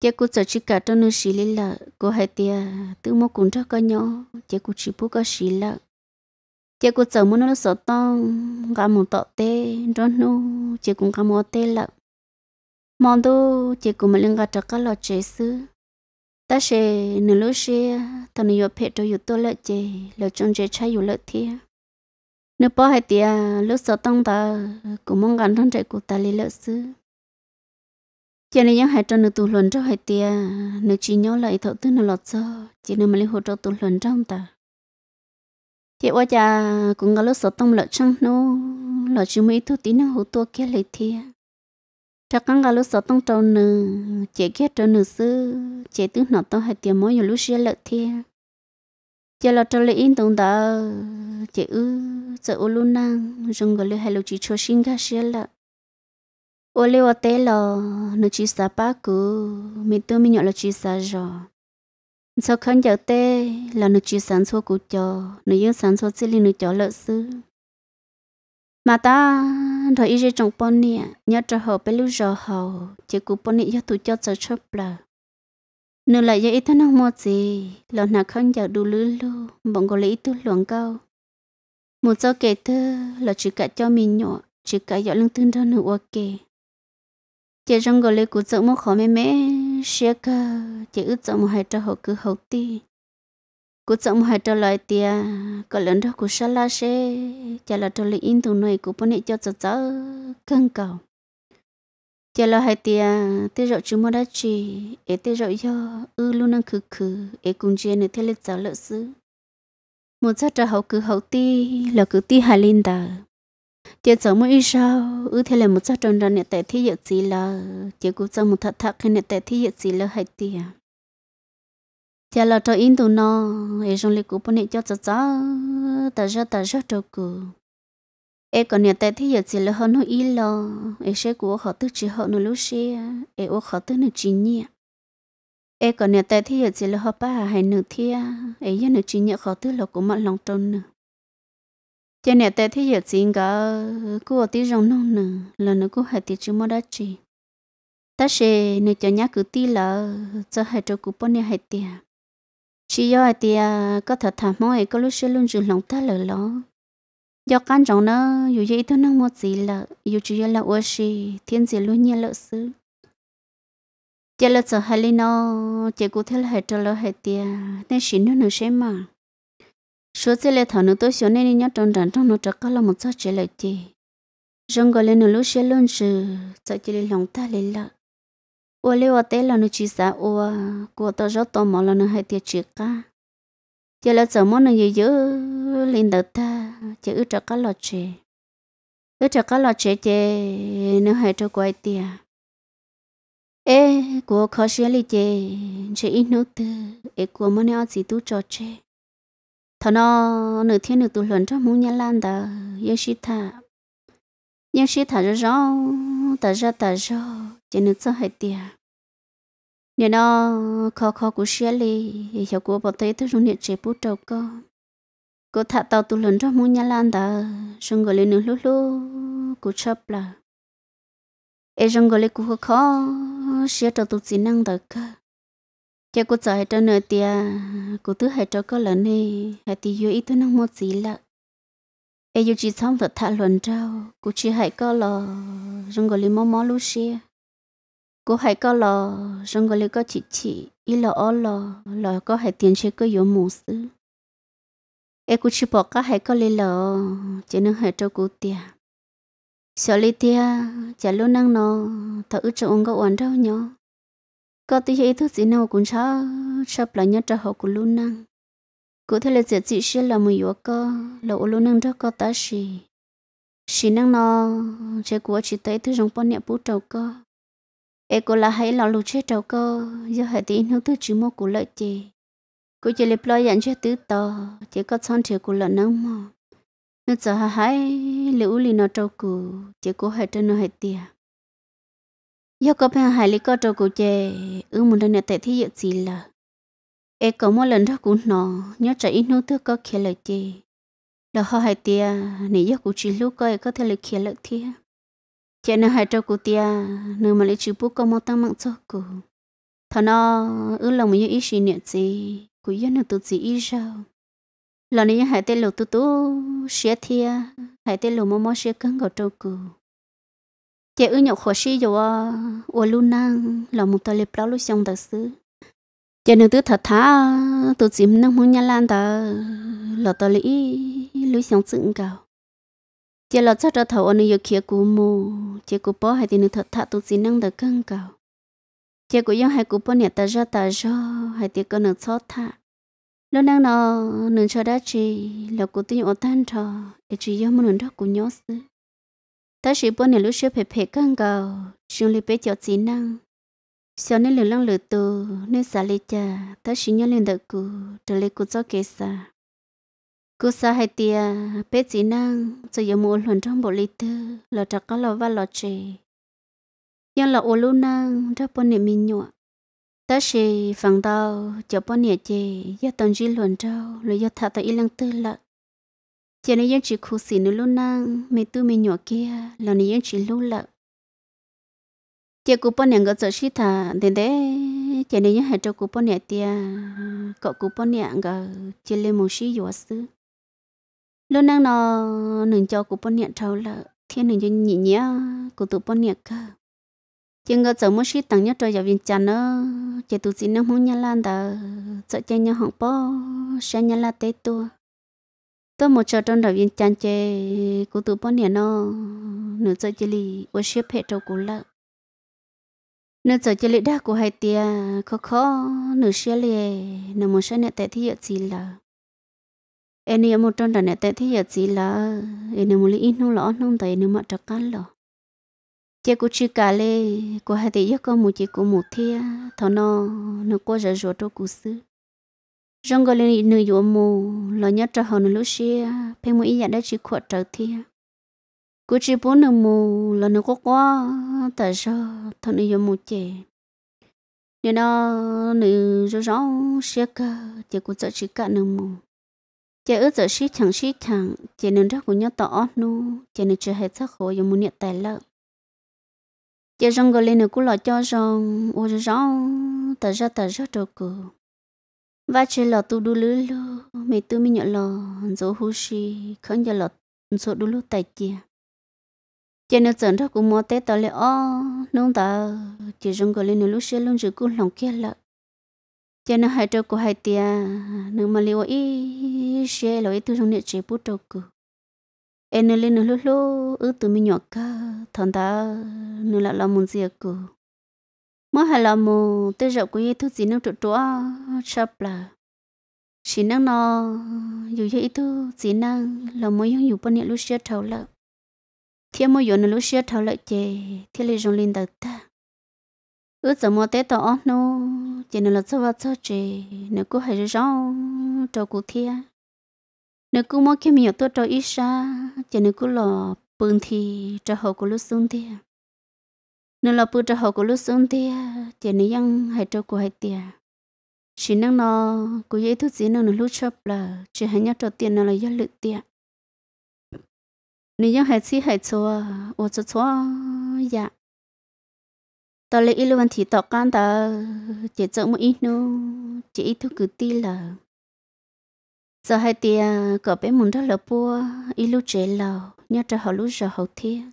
chị cũng sợ chỉ cả trong nước xí lên là cô hay tia tự mua cũng cho con nhỏ chị cũng chỉ bố có xí là chị cũng sợ muốn nó sợ to cả một tọt tê đó nu chị cũng cả một tê là mong đâu chị cũng mà lên cả trắc cả lọ chế sư ta sẽ nửa lúc xe thằng nó phải cho yêu tôi lợi chị lợi trong chế trái yêu lợi thia nếu bỏ hai tia lúc sợ tăng ta cũng mong gắn trong trái của ta lấy lợi sư cho nên nhớ hai trăm nửa tuần luận trong hai tia nửa chỉ nhớ lại thọ tư nửa lọt sơ chỉ nên mà lấy hỗ trợ tuần luận trong ta thì qua cha cũng có lúc sợ tông lợn chăng nô lợn chỉ mấy thứ tí nó hỗ tua kia lấy tia chắc căng cả lúc sợ tông trâu nữ chế kia trâu nửa sư chế tư nó tông hai tia mỗi nhiều lúc xe lợn tia chế lọt trâu lấy in tông đó chế ư sợ ô luôn năng dùng cái lưỡi hai lục chỉ cho sinh ra xe lợn ô liu tế lo nó chỉ sa ba cú mi tu mi nhọ là chỉ sa giò sau khi giờ tế là nó chỉ sản xuất cú cho nó yên sản xuất xí li nó cho lợn sư mà ta thời ý trong bọn nè nhớ cho họ bé lưu giò họ chỉ cú bọn nè cho tụi cho sợ chớp là nó lại giờ ít thân không mua gì là nó khăn giờ đủ lư lư bọn gọi là ít tu luận cao một cho kể thơ là chỉ cả cho mình nhỏ chỉ cả dọn lưng tương đơn nữa ok chị trong gọi lấy cụ dậu một khó mẹ mẹ xe cơ chị ước dậu một hai trò hậu cứ hậu ti cụ dậu một hai trò lại tia có lần đó cụ sa la xe chả là trò lấy in tù này cụ bố nệ cho cháu cháu cân cầu chả là hai tia tê rậu chú mua đá chỉ, ế tê rậu do ư luôn năng khử khử ế cùng chia này thế lịch giáo lợi sư một sát trò hậu cứ hậu ti là cứ ti hai linh tờ chị cháu mới sao ư thế là một sao tròn ra nè tệ thế giờ gì là chị cũng cháu một thật thật khi nè tại thế giờ gì là hay tiền chị là cho in tụ nó ấy trong lịch của bọn nè cho cháu cháu ta ra ta ra cho cụ ấy còn nè tệ thế giờ gì là hơn hơn ít lo ấy sẽ của họ tức chỉ họ nó lúc xe ấy của họ tức nó chỉ nhẹ ấy còn nè tệ thế giờ gì là họ ba hay nửa thia ấy giờ nửa chỉ nhẹ họ tức là cũng mặn lòng trôn nữa cho nên ta thấy giờ xin có cô ở tí rồng nông nữa là nó cũng hệ tí chưa mà đã chi, ta sẽ nếu cho nhắc cứ tí là cho hai cho cụ bọn nhà hệ tiền chỉ do hệ tiền có thật thà ấy có lúc sẽ luôn dùng lòng ta lỡ lỡ do căn trọng nó dù vậy tôi năng một gì là dù chỉ là ô gì thiên gì luôn nhớ lỡ xứ chỉ là sợ hệ nó chỉ cụ thể là hệ cho lỡ hai tiền nên xin nó nữa sẽ mà số tiền lệ thảo nó tôi số nên nhớ trong đàn trong nó chắc có là một số chế lợi gì rong gọi lên nó lúc xe luôn sự sợ chỉ lên lòng ta lên lợ ô lê ô té là nó chỉ xã ô của tôi rất to mỏ là nó hay tiệt chữ cả giờ là sợ món nó dữ dữ lên đầu ta chỉ ước chắc có là chế ước chắc có là chế chế nó hay cho quay tiền. ê của khó xe lì chế chế ít nốt từ ê của món nó chỉ tu cho chế thọ nó nửa thiên nửa tụ luận cho muốn nhà lan đó nhân sĩ thà nhân sĩ thà rồi rõ tờ ra tờ rõ chỉ nửa cho hai tiền nhà nó khó khó của xe li hiệu của bảo thấy tôi dùng điện chế bút đầu cơ cô thà tàu tụ luận cho muốn nhà lan đó xong gọi lên nửa lú lú của chớp là ai xong gọi lên của khó xe tàu tụ chỉ năng đó cơ cho cô sợ hay cho nợ tia cô thứ hay cho có lần này hay thì yêu ít thứ năng một gì lạ ai yêu chỉ xong thật thả luận trao cô chỉ hay có lò rong gọi mò mò lú xia cô hay có lò rong gọi có chỉ chỉ ít lò ó lò lò có hay tiền chơi có yếu mù sư ai cô chỉ bỏ cả hay có lấy lò chỉ nên hay cho cô tia sau lấy tia chả luôn năng nó thở ước cho ông có oán đâu nhở? có tí ý thứ gì nào cũng sao sắp là nhất cho học của luôn năng cụ thể là giờ chị sẽ là một yếu cơ là ô luôn năng rất có tá gì chị năng nó sẽ của chị thấy thứ giống bọn nhẹ bút trầu cơ e cô là hãy là lục chết trầu cơ giờ hãy tí nó thứ chỉ mua của lợi chị cô chỉ lấy lo dặn cho tứ to chỉ có son chế của lợi năng mà nó giờ hãy lưu lì nó trầu cụ chỉ có hệ trên nó hệ tiền yo có phải hai lý có trâu cụ chè ư muốn đơn tại thế gì là e có một lần đó cũng nó nhớ chạy ít nô tước có kia lời chè đó họ hải tia nỉ yo cụ chỉ lúc coi có thể lời kia lời thia chè nó hải trâu cụ tia nếu mà lấy chữ bút có một tăng mạng cho cụ thà nó ư lòng mình ý suy niệm gì cụ yo nó tự gì ít sao lần này hai tê lù tu tu xia thia hai tê lù mò mò xia cứng gò trâu cụ chị ư nhậu khó sĩ dù ô lu năng là một tờ lệp đó lu xong tờ sư chị nữ tư thật thà tụ chìm năng muốn nhà lan tờ là tờ lý lu xong dựng cầu chị là chắc ra thầu anh yêu kia cú mù chị cú bỏ hai tiền thật thà tụ chìm năng tờ căng cầu chị cú yêu hai cú bỏ nhà tờ ra tờ ra hai tiền con nữ chót thà lúc năng nó nữ cho đã chị là cú tin ô tan trò để chị yêu một nữ đó cú nhớ xưa ta chỉ bốn nền lúc xưa phải phải căng gầu chúng li bé cho chỉ năng sau nên lửa lăng lửa tù nên xả li cha ta chỉ nhớ lên đợt cụ trở lại cụ cho kế xa cụ xa hai tia bé chỉ năng cho giờ mua luận trong bộ lý tư lọ trà cá lọ và lọ chè nhưng lọ ô lu năng ra bốn nền mình nhọ ta chỉ phẳng đau cho bốn nền chè giờ tận chỉ luận trâu rồi giờ thả tới lăng tư lợt chỉ này yên chỉ khổ xỉ nữa luôn năng mẹ tu mẹ nhỏ kia là này yên chỉ lâu lợ chỉ cố bọn nàng gọi giờ xí thà thế thế, chỉ này yên hãy cho cố bọn nàng tia cọ cố bọn nàng gọi chỉ lên một xí dọa sư luôn năng nó nừng cho cố bọn nàng trâu lợ thiên nừng cho nhị nhã cố tụ bọn nàng cơ chị gọi giờ một xí tặng nhất cho giờ viên chân nữa, chỉ tu xí nó muốn nhà lan tờ sợ chân nhà họng bó sẽ nhà la tê tua tôi một chờ trong đầu viên chăn chê của tụi bọn nhà nó nửa giờ chỉ lì ở ship hết trâu của lợ nửa giờ chỉ lì đa của hai tia khó khó nửa xe lì nửa một xe nè tại thi giờ gì là em nè một trong đầu nè tại thi giờ gì là em nè một lì ít không lỏ không tại nửa mặt trắc cắn lỏ chị của chị cả lê của hai tia con một chị của một thia thằng nó nửa qua giờ rồi trâu cú xứ rong gọi lên nữ yếu mù lo nhớ trở hồn lúc xia bên mũi dạ đã chỉ khuất trở thi cứ chỉ bốn nửa mù lo nữ có quá tại sao thằng nữ yếu mù chè nhớ đó nữ rõ rõ xưa cơ chỉ cũng sợ chỉ cả nửa mù chỉ ước sợ xí thằng xí thằng chỉ nữ rất cũng nhớ tỏ nu chỉ nên chưa hết sắc khổ dùng mù nhiệt tài lợi. chỉ rong gọi lên nửa cũng lo cho rong ô rõ tại sao tại sao trở cửa và chỉ là tu đu lư lư mẹ tu mi nhận là dỗ hú si không giờ là số đu lư tại chia chỉ nó chẳng ra cũng mua tết tao lẽ ó nông ta chỉ dùng cái lên nó lúc xưa luôn chỉ cũng lòng kia lợ chỉ nó hai trâu của hai tia nếu mà liu ý xe là ý tu trong địa chỉ bút đầu cử em nó lên nó lúc lúc ứ tu mi nhỏ cả thằng ta nó là là muốn gì cử mỗi hà là mù tôi rượu của yếu thuốc gì nó trụ trụ chập là chỉ năng nó dù yếu ít thuốc gì năng là mỗi những dù bao nhiêu lúc xưa thầu lợ thiên mỗi dù nó lúc xưa thầu lợ chè thiên lý dùng linh đạo ta ước giờ mua tế tỏ nó chỉ nó là cho vào cho chè nó cứ hay rõ cho cụ thiên nó cứ mỗi khi mình ở tôi cho ít xa chỉ nó cứ lò bưng thì cho hậu của lúc xuống thiên nên là bữa trưa hậu của lúc xuống thì chị này ยัง hay trâu của hay tiền chỉ năng nó của dễ thuốc gì năng lúc chập là chỉ hai nhát cho tiền nó là do lự tiền Nên yang hay chỉ hay cho ô cho cho dạ tao lấy ít luôn thì tao gan tao chỉ cho một ít nữa chỉ ít thuốc cứ ti là giờ hai tiền có bé muốn rất là bua ít lúc chế là nhát cho họ lúc giờ hậu thiên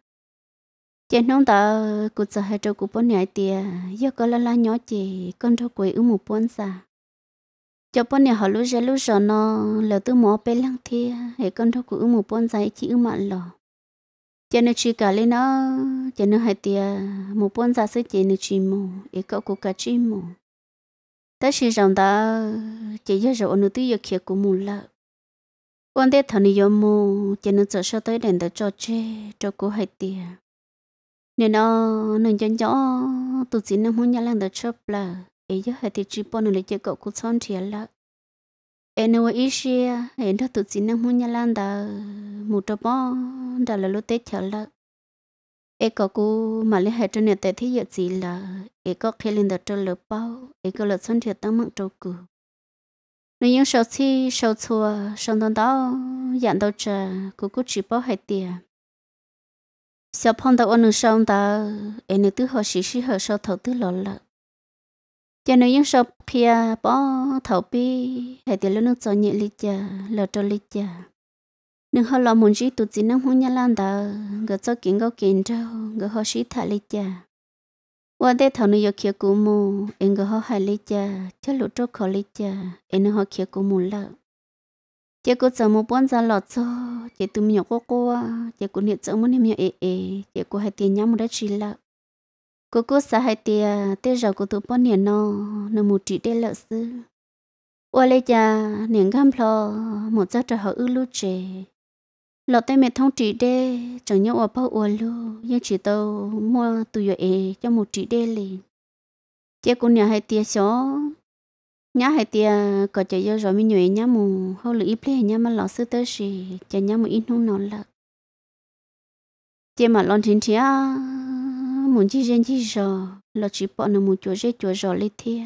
chị nông ta cụ sợ hai trâu cụ bốn nhảy tiề giờ có la la nhỏ chị con trâu quỷ ở một bón xa cho bốn nhảy họ lúc ra lúc giờ nó lỡ tư mỏ bé lăng thia hệ con trâu quỷ ở một bón xa chị ưu mặn lò cho nên chị cả lên nó cho nên hai tiề một bón xa sẽ chị nên chị mù hệ cậu cụ cả chị mù ta chỉ rằng ta chị giờ rồi nó tư giờ kia cụ mù lợ quan thế thần yêu giờ mù cho nên sợ sao tới đèn để cho chê cho cô hai tiề nên nó nên chân chó tụt chỉ nó muốn nhà làm được chớp là ấy giờ thì chỉ bọn nó lấy chơi cậu cũng son thiệt là em nói ý xia em đó tụt chỉ nó muốn nhà làm đã một trò bỏ đã là lúc tết thiệt là em cậu cũ mà lấy hai trò này tết thì giờ gì là em có khi lên được trò lỡ bao em có lỡ son thiệt tăng mạng trâu cừu nếu những sau khi sau chùa sau đó đó dặn đầu chờ cũng cũng chỉ bỏ hai tiền 小胖到我能上到，哎，你都好时时好手头都落了。giờ nó yên sập kia bỏ thầu bi hay thì lúc nó cho nhẹ lít cha lỡ cho lít cha nhưng họ làm muốn gì tụt chỉ năng muốn nhà lan người cho kiến gấu kiến trâu người họ sĩ thả lít cha qua đây thầu yêu kia cú mù người họ hại lít cha chắc lúc trước khó lít cha em nó họ kia chị cô sợ một bọn ra lọt cho chị tụi mình cô cô à. chị cô nhiệt sợ muốn em ê ê chị cô hay tiền nhau một đất chỉ lợ cô cô sợ hay tiền à, tê giờ cô tụi bọn nhiệt nó nó một chị để lợ sư ô lê cha niệm gam lo một giấc trời hở ư lu chè lọt tay mẹ thông chị đê chẳng nhớ ở bao ủa lu nhưng chỉ tàu mua tụi ê cho một chị để liền chị cô nhà hay tiền xó nhá hai tia có chơi vô rồi mi nhụy nhá mù hầu lử ít plei nhá mà lão sư tới gì chơi nhá mù ít nung nó lợ chơi mà lon chín chia muốn chi gen chi giờ là chỉ bỏ nó một chúa chơi chúa rồi lên thia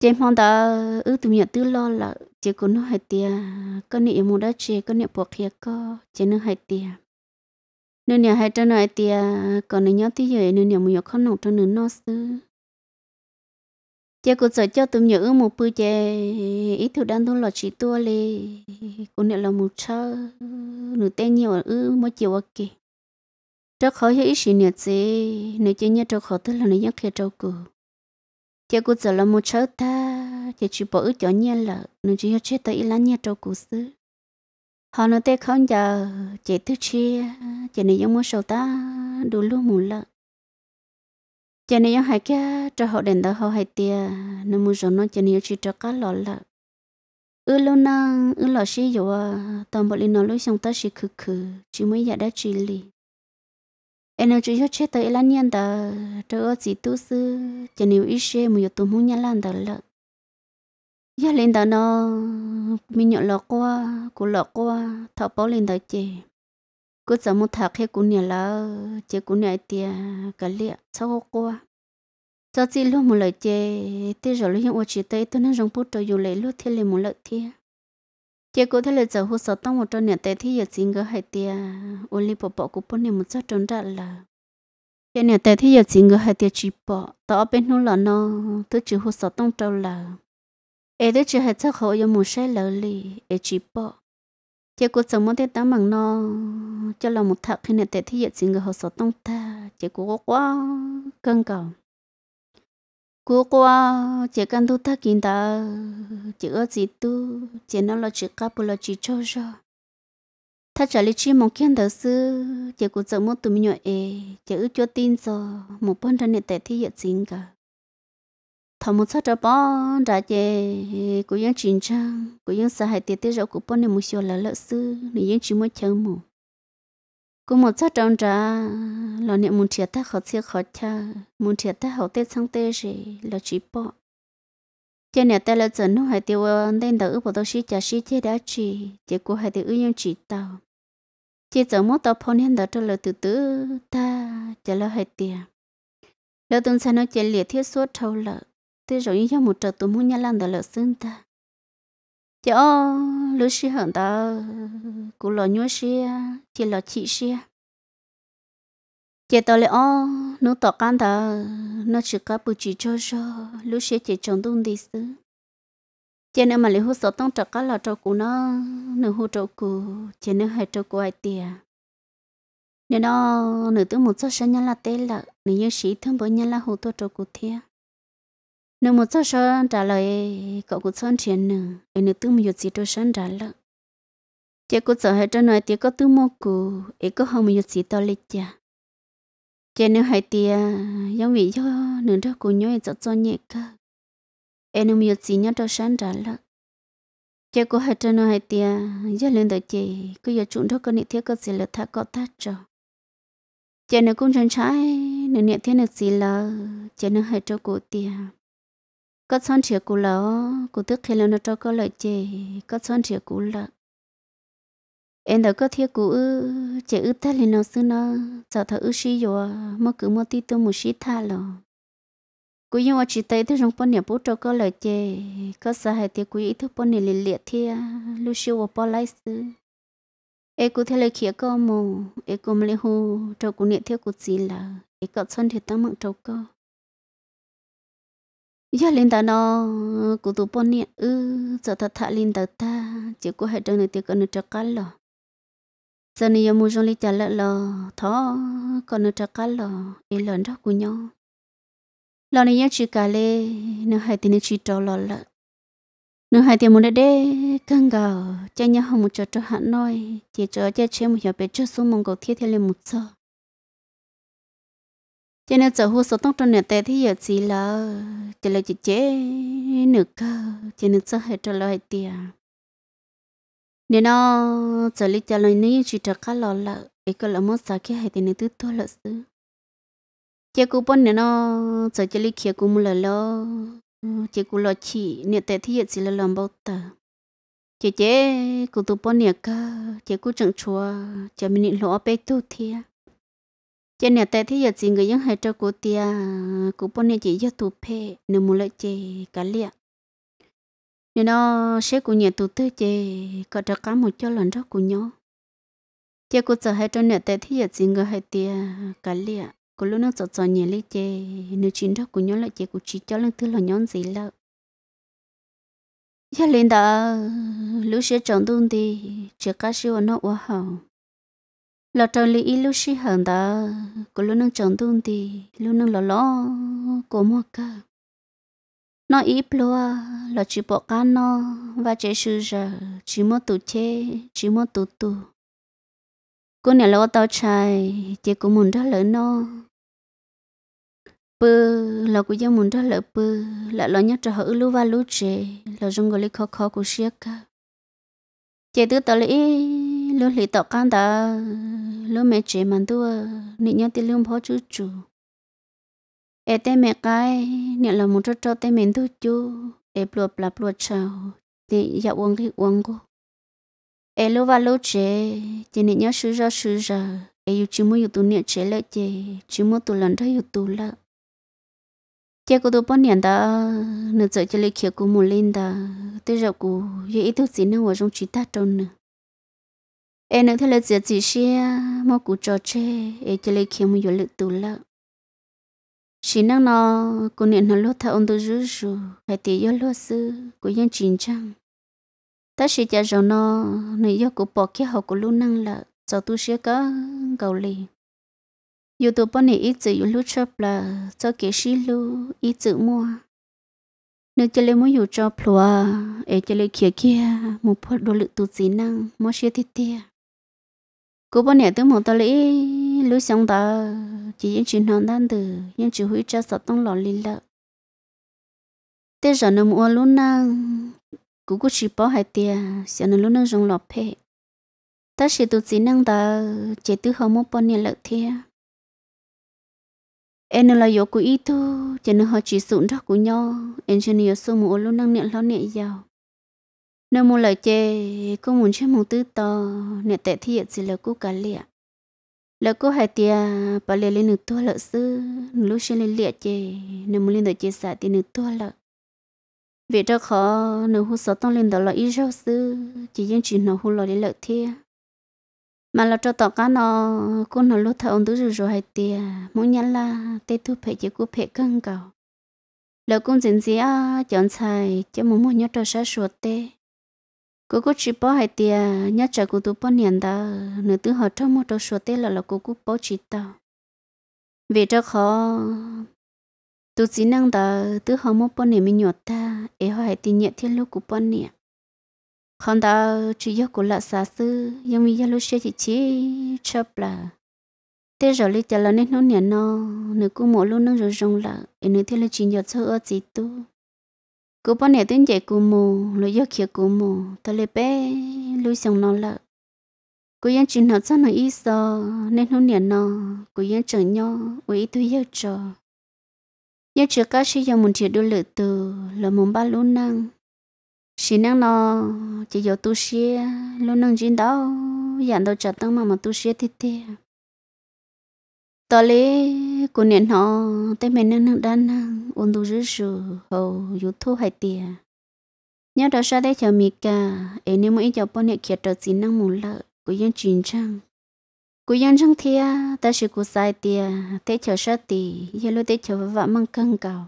chơi phong ta ư tụi nhà tư lo là chơi cũng nó hai tia có niệm mù đã chơi có niệm buộc thiệt có chơi nó hai tia nên nhà hai trăm hai tia còn nếu nhớ tí giờ nên nhà mù nhớ khó nọc cho nên nó sư chị cuộc sợ cho tụi nhớ một bữa chị ít thứ đang thu lọ chỉ tua lê cũng nè là một chơ nữ tên nhiều ở mỗi chiều kì cho khó hiểu ý xin nhật gì nửa chơi nhớ cho khó tức là nửa nhớ kia cho cử chị cuộc sợ là một chơ ta chị chỉ bỏ ước cho nhớ là nửa chỉ nhớ chơi tới ít lắm nhớ cho cử xứ họ nữ tên không giờ chị thứ chia chị nửa giống một sầu ta đủ luôn một lần cho nên hai cái cho họ đến đó họ hai tia nó muốn rồi nó cho nên chỉ cho cá lọ là ư lâu năng ư lọ xí dụ à, toàn bộ linh nó lúc xong ta xí khử khử chỉ mới giả đã chỉ lì em nói chỉ cho chết tới là nhiên đó cho ở chỉ tu sư cho nên ít xe mà tụi muốn nhá lan đó là giờ lên đó nó mình nhận lọ qua của lọ qua thọ bảo linh đó chơi cứ giờ một thằng khi cũng nhà là chỉ cũng nhà thì cái liệt sau qua cho chỉ lúc một lời chê thế rồi lúc hiện ở chỉ tới tôi nên rong bút cho dù lấy lúc thế lấy một lợi thế chỉ có thế là giờ hồ sơ tăng một trăm nhà tới thì giờ xin gỡ hai tia ô li bỏ bỏ cũng bỏ nhà một trăm trăm ra là cái nhà tới thì giờ xin gỡ hai tia chỉ bỏ tao bên nó là nó tôi chỉ hồ sơ tăng trâu là ai đó chỉ hai chắc khẩu giờ một sai lợi li ai chỉ bỏ chỉ có sống một thế tao bằng nó cho là một thằng khi này tệ thì hiện sinh người họ sợ tông ta chỉ có quá cân cầu cố qua chỉ cần tu ta kiến ta chỉ ở gì tu chỉ nó là chỉ cáp là chỉ cho cho ta trả lời chỉ một kiến đạo sư chỉ có sống một tụi mình nhọ e chỉ ước cho tin rồi một bên thân này tệ thì hiện sinh cả thọ một sát trở bỏ trả về cố gắng chuyện trang cố gắng xã hội tiệt tiết rồi cố bọn niệm một số là lỡ sư niệm những chuyện mới chăng mù Cố một sát trở trả là niệm một thiệt ta khó thiệt khó cha một thiệt ta hậu tết sang tết gì là chỉ bỏ cho nên ta là chuẩn nó hay tiêu nên đầu bộ tôi sĩ trả sĩ chế đã chỉ chỉ của hay tiêu những chỉ tao chỉ giờ một tao phong hiện đó trở lại từ từ ta trả là hay tiền lỡ tuần sau nó chỉ liệt thiết suốt thâu lợi tôi rồi cho một trò tụi muốn nhà lan đó là xương ta cho lũ sĩ hận ta cụ lò nhua sĩ chỉ lò chị sĩ chỉ tao lại ô nó tỏ can ta nó chỉ có bù chỉ cho cho lũ sĩ chỉ chồng tung đi xứ chỉ nếu mà lấy hút sổ tông trọ cá lò trọ cụ nó nửa hút trọ cụ chỉ nếu hai trọ cụ ai tiề nếu nó nửa tướng một số sinh nhân là tê là nửa yêu sĩ thương bố nhân là hút tôi trọ cụ thiệt nếu một số sơn trả lời có cuộc sơn chuyện nữa để nữ tư một gì tôi sơn trả lời chị cũng sợ hết cho này thì có tư mô cụ ấy có không một gì to lịch chả chị nếu hai tia giống vị cho nữ đó cũng nhớ cho cho nhẹ cơ em nữ một gì nhớ tôi sơn trả lời chị cũng hết cho nói hai tia giờ lên đời chị cứ giờ chúng đó có nị thiết có gì là thà có thà cho chị nữ cũng chân trái nữ nị thiết nữ gì là chị nữ hai cho cụ tiền có son chia cú lỡ cú tức khi nó cho có lợi chê có son chia cú lỡ em đã có thiết cú ư chế ư ta lên nó xưa nó giờ thở ư xí rồi mà cứ mua tí tôi một xí tha lỡ cú yêu mà chỉ tay tôi trong bốn niệm bố cho có lợi chê có sa hai tiếc cú ý thức bốn niệm liền liệt thia lưu siêu và bỏ lái xứ em cú theo lời khía có mồ em cú mà lên hồ cho cú niệm thiết cú gì là em có son thì tăng mạng trâu co giờ lên ta nó cụ tụ bọn nè ư ừ, giờ thật thà lên ta ta chỉ có hệ trong này con nước trắc cá lò giờ này giờ mua trong trả lợ lò thó con nước trắc cá lò để lần đó của nhau lò này giờ chỉ cả lê nó hai tiền chỉ trâu lò lợ nó hai tiền muốn để căng gạo cha nhau không một chỗ cho hạn nói chỉ cho cha chơi một hiệp bé cho số mong cầu thiết thiết lên một giờ cho nên giờ hú số tông trong nền tệ thì giờ chỉ là chỉ là chỉ chế nửa cơ cho nên giờ hết trở lại tiền nên nó giờ lý cho lời nếu chỉ trở cá lò lợ cái có là món sao kia hay thì nó tứ to là xứ chế cú bọn nên nó giờ chỉ lý kia cú mua lợ lợ chế cú lợ chỉ nền tệ thì giờ chỉ là làm bao tờ chế chế cú tụ bọn nhà cơ chế cú chẳng chùa chế mình lỗ bé tu thiệt chị nè tại thế giờ chỉ người dân hay à, cho cô tia cô bọn này chị giờ tụ phê nếu muốn lại chị cả liệt nên nó sẽ của nhà tụ tư chị có cho cá một cho lần rất của nhau chị cô sợ hay cho nè tại thế giờ chỉ người hay tia cả liệt cô luôn nó giờ giờ nhà lấy chị nếu chín rất của nhau lại chị cô chỉ cho lần thứ là nhóm gì lợ giờ lên đó à, lúc sẽ chọn tuôn thì chỉ cá siêu nó quá hậu lọ tròn lì ít lúc xí hận ta có lúc nâng chọn tuôn thì lúc nâng lọ lọ có mua cả nó ít lúa à, là chỉ bỏ cá nó và chế sư giờ chỉ mua tụ chế chỉ mua tụ tụ cô này lọ tao trai chế cũng muốn ra lỡ nó bơ là cũng giờ muốn ra lỡ bơ là lọ nhất trở hữu lú và lú chế là dùng gọi khó khó của xiếc cả chế tứ tao lấy lúc lì tọt con đó lúc mẹ chị mình tua nị nhớ tiền lương phó chú chú em tên mẹ cái nị là một chỗ chỗ tên mình tu chú em lụa bla lụa chào nị dạo uống cái uống gu. em lúc vào lúc chị chị nị nhớ sứ ra sứ ra em yêu chú mua yêu tu nị chị lợi chị chú mua tu lần thấy yêu tu lợi chế cô tôi bốn đó nửa giờ cho lấy kia cô muốn lên đó tới giờ cô dễ ít thức gì nữa vào trong chỉ ta trôn nữa em nữa thế là giờ chỉ xe mua cú trò chơi em chỉ lấy kiếm một lực tủ lợ chỉ năng nó cô niệm nó lót thao ông tôi rú rú phải tiền yo lót sư của dân chính trăng ta chỉ cho rằng nó nữ do của bỏ cái học của luôn năng lợ cho tu sửa có cầu lì dù tôi bọn này ít chữ lúc chớp là cho kế sĩ lu ít chữ mua nếu chơi lấy mua dù cho plua ấy chơi lấy kia kia một phút đồ lực tu chỉ năng mua sửa thiết thiết cô bọn nè tướng một tao lý lũ xong ta chỉ những chuyện hòn đan từ những chuyện huy cho sợ tông lò lì lợ thế giờ nó mua luôn na cô cũng chỉ bỏ hai tia sẽ nó luôn rong lọp phê ta sẽ tụt chỉ năng ta chỉ tư hậu một bọn nè lợ thia em là yêu của ít thôi chỉ nó họ chỉ sụn đó của nhau em cho yêu số mua luôn năng nè lo nè giàu nếu muốn lời chê cô muốn chơi mong tư to nè tệ thiệt gì là cô cả liệt là cô hai tia bà liệt lên được tua lợ sư lúc chơi lên liệt chê nếu muốn lên được chê xả thì được tua lợ vì cho khó nếu hú sáu tông lên đó là ít rau sư chỉ riêng chỉ nó hú lò để lợ thia mà là cho tỏ cá nó cô nó lúc thở ông tứ rồi rồi hai tia muốn nhắn là tê thu phệ chỉ cô phệ cân cầu lỡ cũng dính dĩa chọn xài cho muốn mua nhớ trò sát ruột tê cô cô chỉ bảo hai tiền nhớ chờ cô tụ bỏ niệm đó nửa thứ họ trong một đầu số tiền là là cô cô bỏ chỉ tao về cho khó tụ chỉ năng đó thứ họ một bỏ niệm mình nhọt ta ấy họ hai tiền nhẹ thiên lúc cô bỏ niệm không đó chỉ nhớ cô là xa xứ nhưng mình nhớ lúc xe chỉ chỉ chấp là thế rồi lấy tiền là nên nó niệm nó nửa cô mỗi lúc nó rồi rong là nửa thiên là chỉ nhọt sơ ở chỉ tu cô bọn nè tuyên chạy cô mù lo yêu kia cô mù tao lấy bé lui xong nó lợ cô yên chuyện nó cho nó ít so nên hôm nay nó cô yên chờ nhau với tôi yêu chờ yêu chờ cá sĩ giờ muốn chuyện đôi lửa từ là muốn ba luôn năng sĩ năng nó chỉ giờ tu sĩ luôn năng chuyện đó dạng đâu chặt tăng mà mà tu sĩ thế thế tớ lý của nền họ tê mẹ nâng nâng đan ôn tu rứ sự hầu yu thu hai tia nhớ đó sao đây chờ mì cả ấy nếu mỗi chờ bọn nhẹ kia trở chỉ năng muốn lợ của dân truyền trang của dân trang thia ta sẽ của sai tia thế chờ sao tì giờ lúc thế chờ vợ mang căng cầu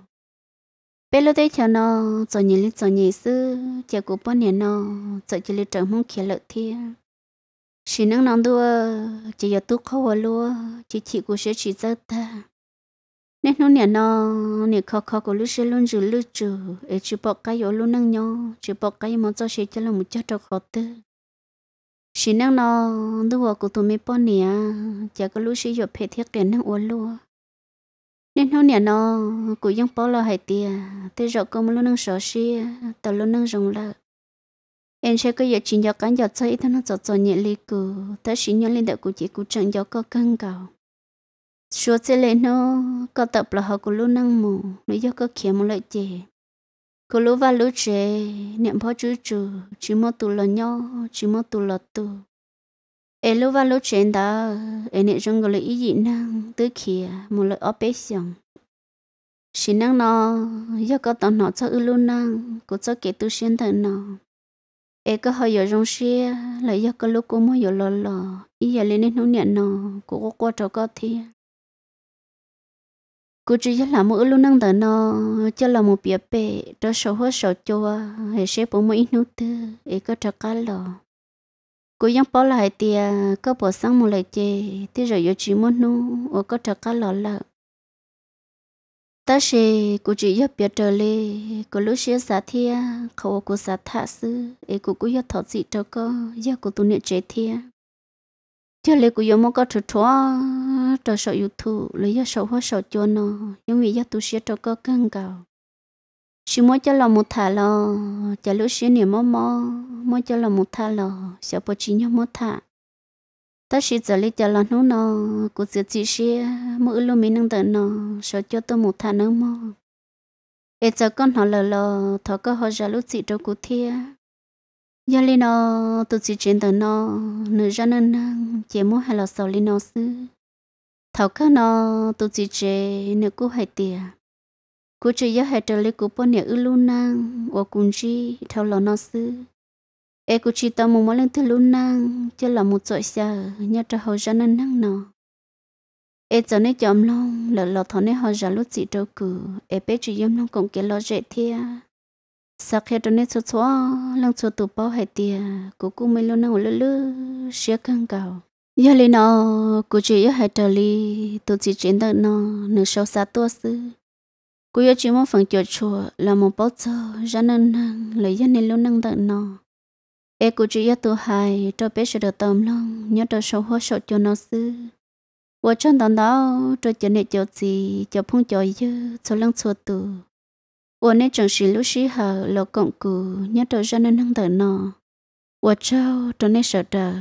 bé lúc thế chờ nó cho nhìn lên cho nhìn sư chờ của bọn nhẹ nó cho chỉ lên trở mong kia lợ thia chỉ nâng nâng đua chỉ giờ tu khâu vào lúa chỉ chỉ của sẽ chỉ giơ ta nên nó nè nó nè khó khó của lúc sẽ luôn giữ lưu trừ để chỉ bỏ cái yếu luôn nâng nhau chỉ bỏ cái mà cho sẽ cho là một chất đau khó tư chỉ nâng nó đua của tụi mình bỏ nè chỉ có lúc sẽ giờ phải thiết kế nâng uống lúa nên nó nè nó của dân bỏ là hải tiền thế rồi cũng luôn nâng sợ xia tao luôn nâng rồng lợi em sẽ có giờ chỉ giờ cán giờ chơi thân nó cho cho nhẹ li cừ ta chỉ nhớ lên đợi của chị cũng chẳng giờ có căng cầu số xe lên nó có tập là họ của lũ năng mù nó giờ có kiếm một lợi chị của lũ và lũ trẻ niệm phó chú chú chỉ một tụ là nhỏ, chỉ một tụ là tụ em lũ và lũ trẻ đó em niệm trong cái lợi ý gì năng tới kia một lợi ở bé xong xin năng nó giờ có tao nó cho ư lũ năng của cho kể tu xuyên thần nó e có hơi giờ rong xe lại giờ có lúc cô mới giờ lò lò ý giờ lên nên nấu nhận nó cô có qua trò có thì cô chỉ là mỗi lúc năng tờ nó cho là một bia bể đó sầu hết sầu cho hệ sẽ bố mỗi nấu tư e có trò cá lò cô ยัง bỏ lại tiền có bỏ sang một lại chê thì rồi giờ chỉ muốn nấu có trò cá lò lợn ta sẽ cố chỉ giúp biết trở lệ cô lúc xưa xa thia khẩu cô xa thả sư ấy cố cố giúp thọ dị cho cô giúp cố tu niệm chế thia cho lệ cố giúp mong có thử thua trở sợ yêu thụ lấy giúp sợ hoa sợ cho nó nhưng vì giúp tu sửa cho cô căng cầu chỉ muốn cho lòng một thả lò cho lúc xưa niệm mơ mơ muốn cho lòng một thả lò sợ bỏ chỉ nhau một thả ta sĩ giờ lấy cho là nó nó cũng sẽ chỉ sĩ mỗi lúc mình nâng đỡ nó sợ cho tôi một thằng nữa mà bây giờ con họ lờ lờ thọ có họ ra lúc chị đâu cũng thia giờ lên nó tôi chỉ chuyện đỡ nó nửa ra nên chỉ muốn hay là sợ lên nó xứ thọ có nó tôi chỉ chuyện nữ cũng hay tiệt cũng chỉ giờ hay trở lại cũng bao nhiêu ư luôn năng và cũng chi thao lo nó xứ e cũng chỉ tao muốn lên thứ luôn năng chứ là một tội sợ nhớ cho họ ra năng năng nọ e cho nên chậm long lỡ lỡ thọ nên họ ra lúc dị đâu cử e bé chỉ yếm long cũng kia lo dễ thia sau khi cho nên số số lần số tụ bao hải tia cũng cũng mới luôn năng lỡ lỡ xia căng cầu giờ lên nó cũng chỉ yếu hệ trở lì, tụ chỉ chiến được nọ nửa sâu xa tua sư cũng yếu chỉ một phần chùa chùa là một bao giờ ra năng năng lấy dân nên luôn năng được nọ e cụ chỉ yêu tu hài cho bé sẽ được tâm lòng nhớ cho sâu hoa sâu cho nó sư và trong đó đó cho chỉ này cho gì cho phong cho yêu cho lăng chua tu và nên chẳng chỉ lúc sĩ hờ lo cộng cụ nhớ cho ra nên năng đỡ nó và cho cho nên sợ đời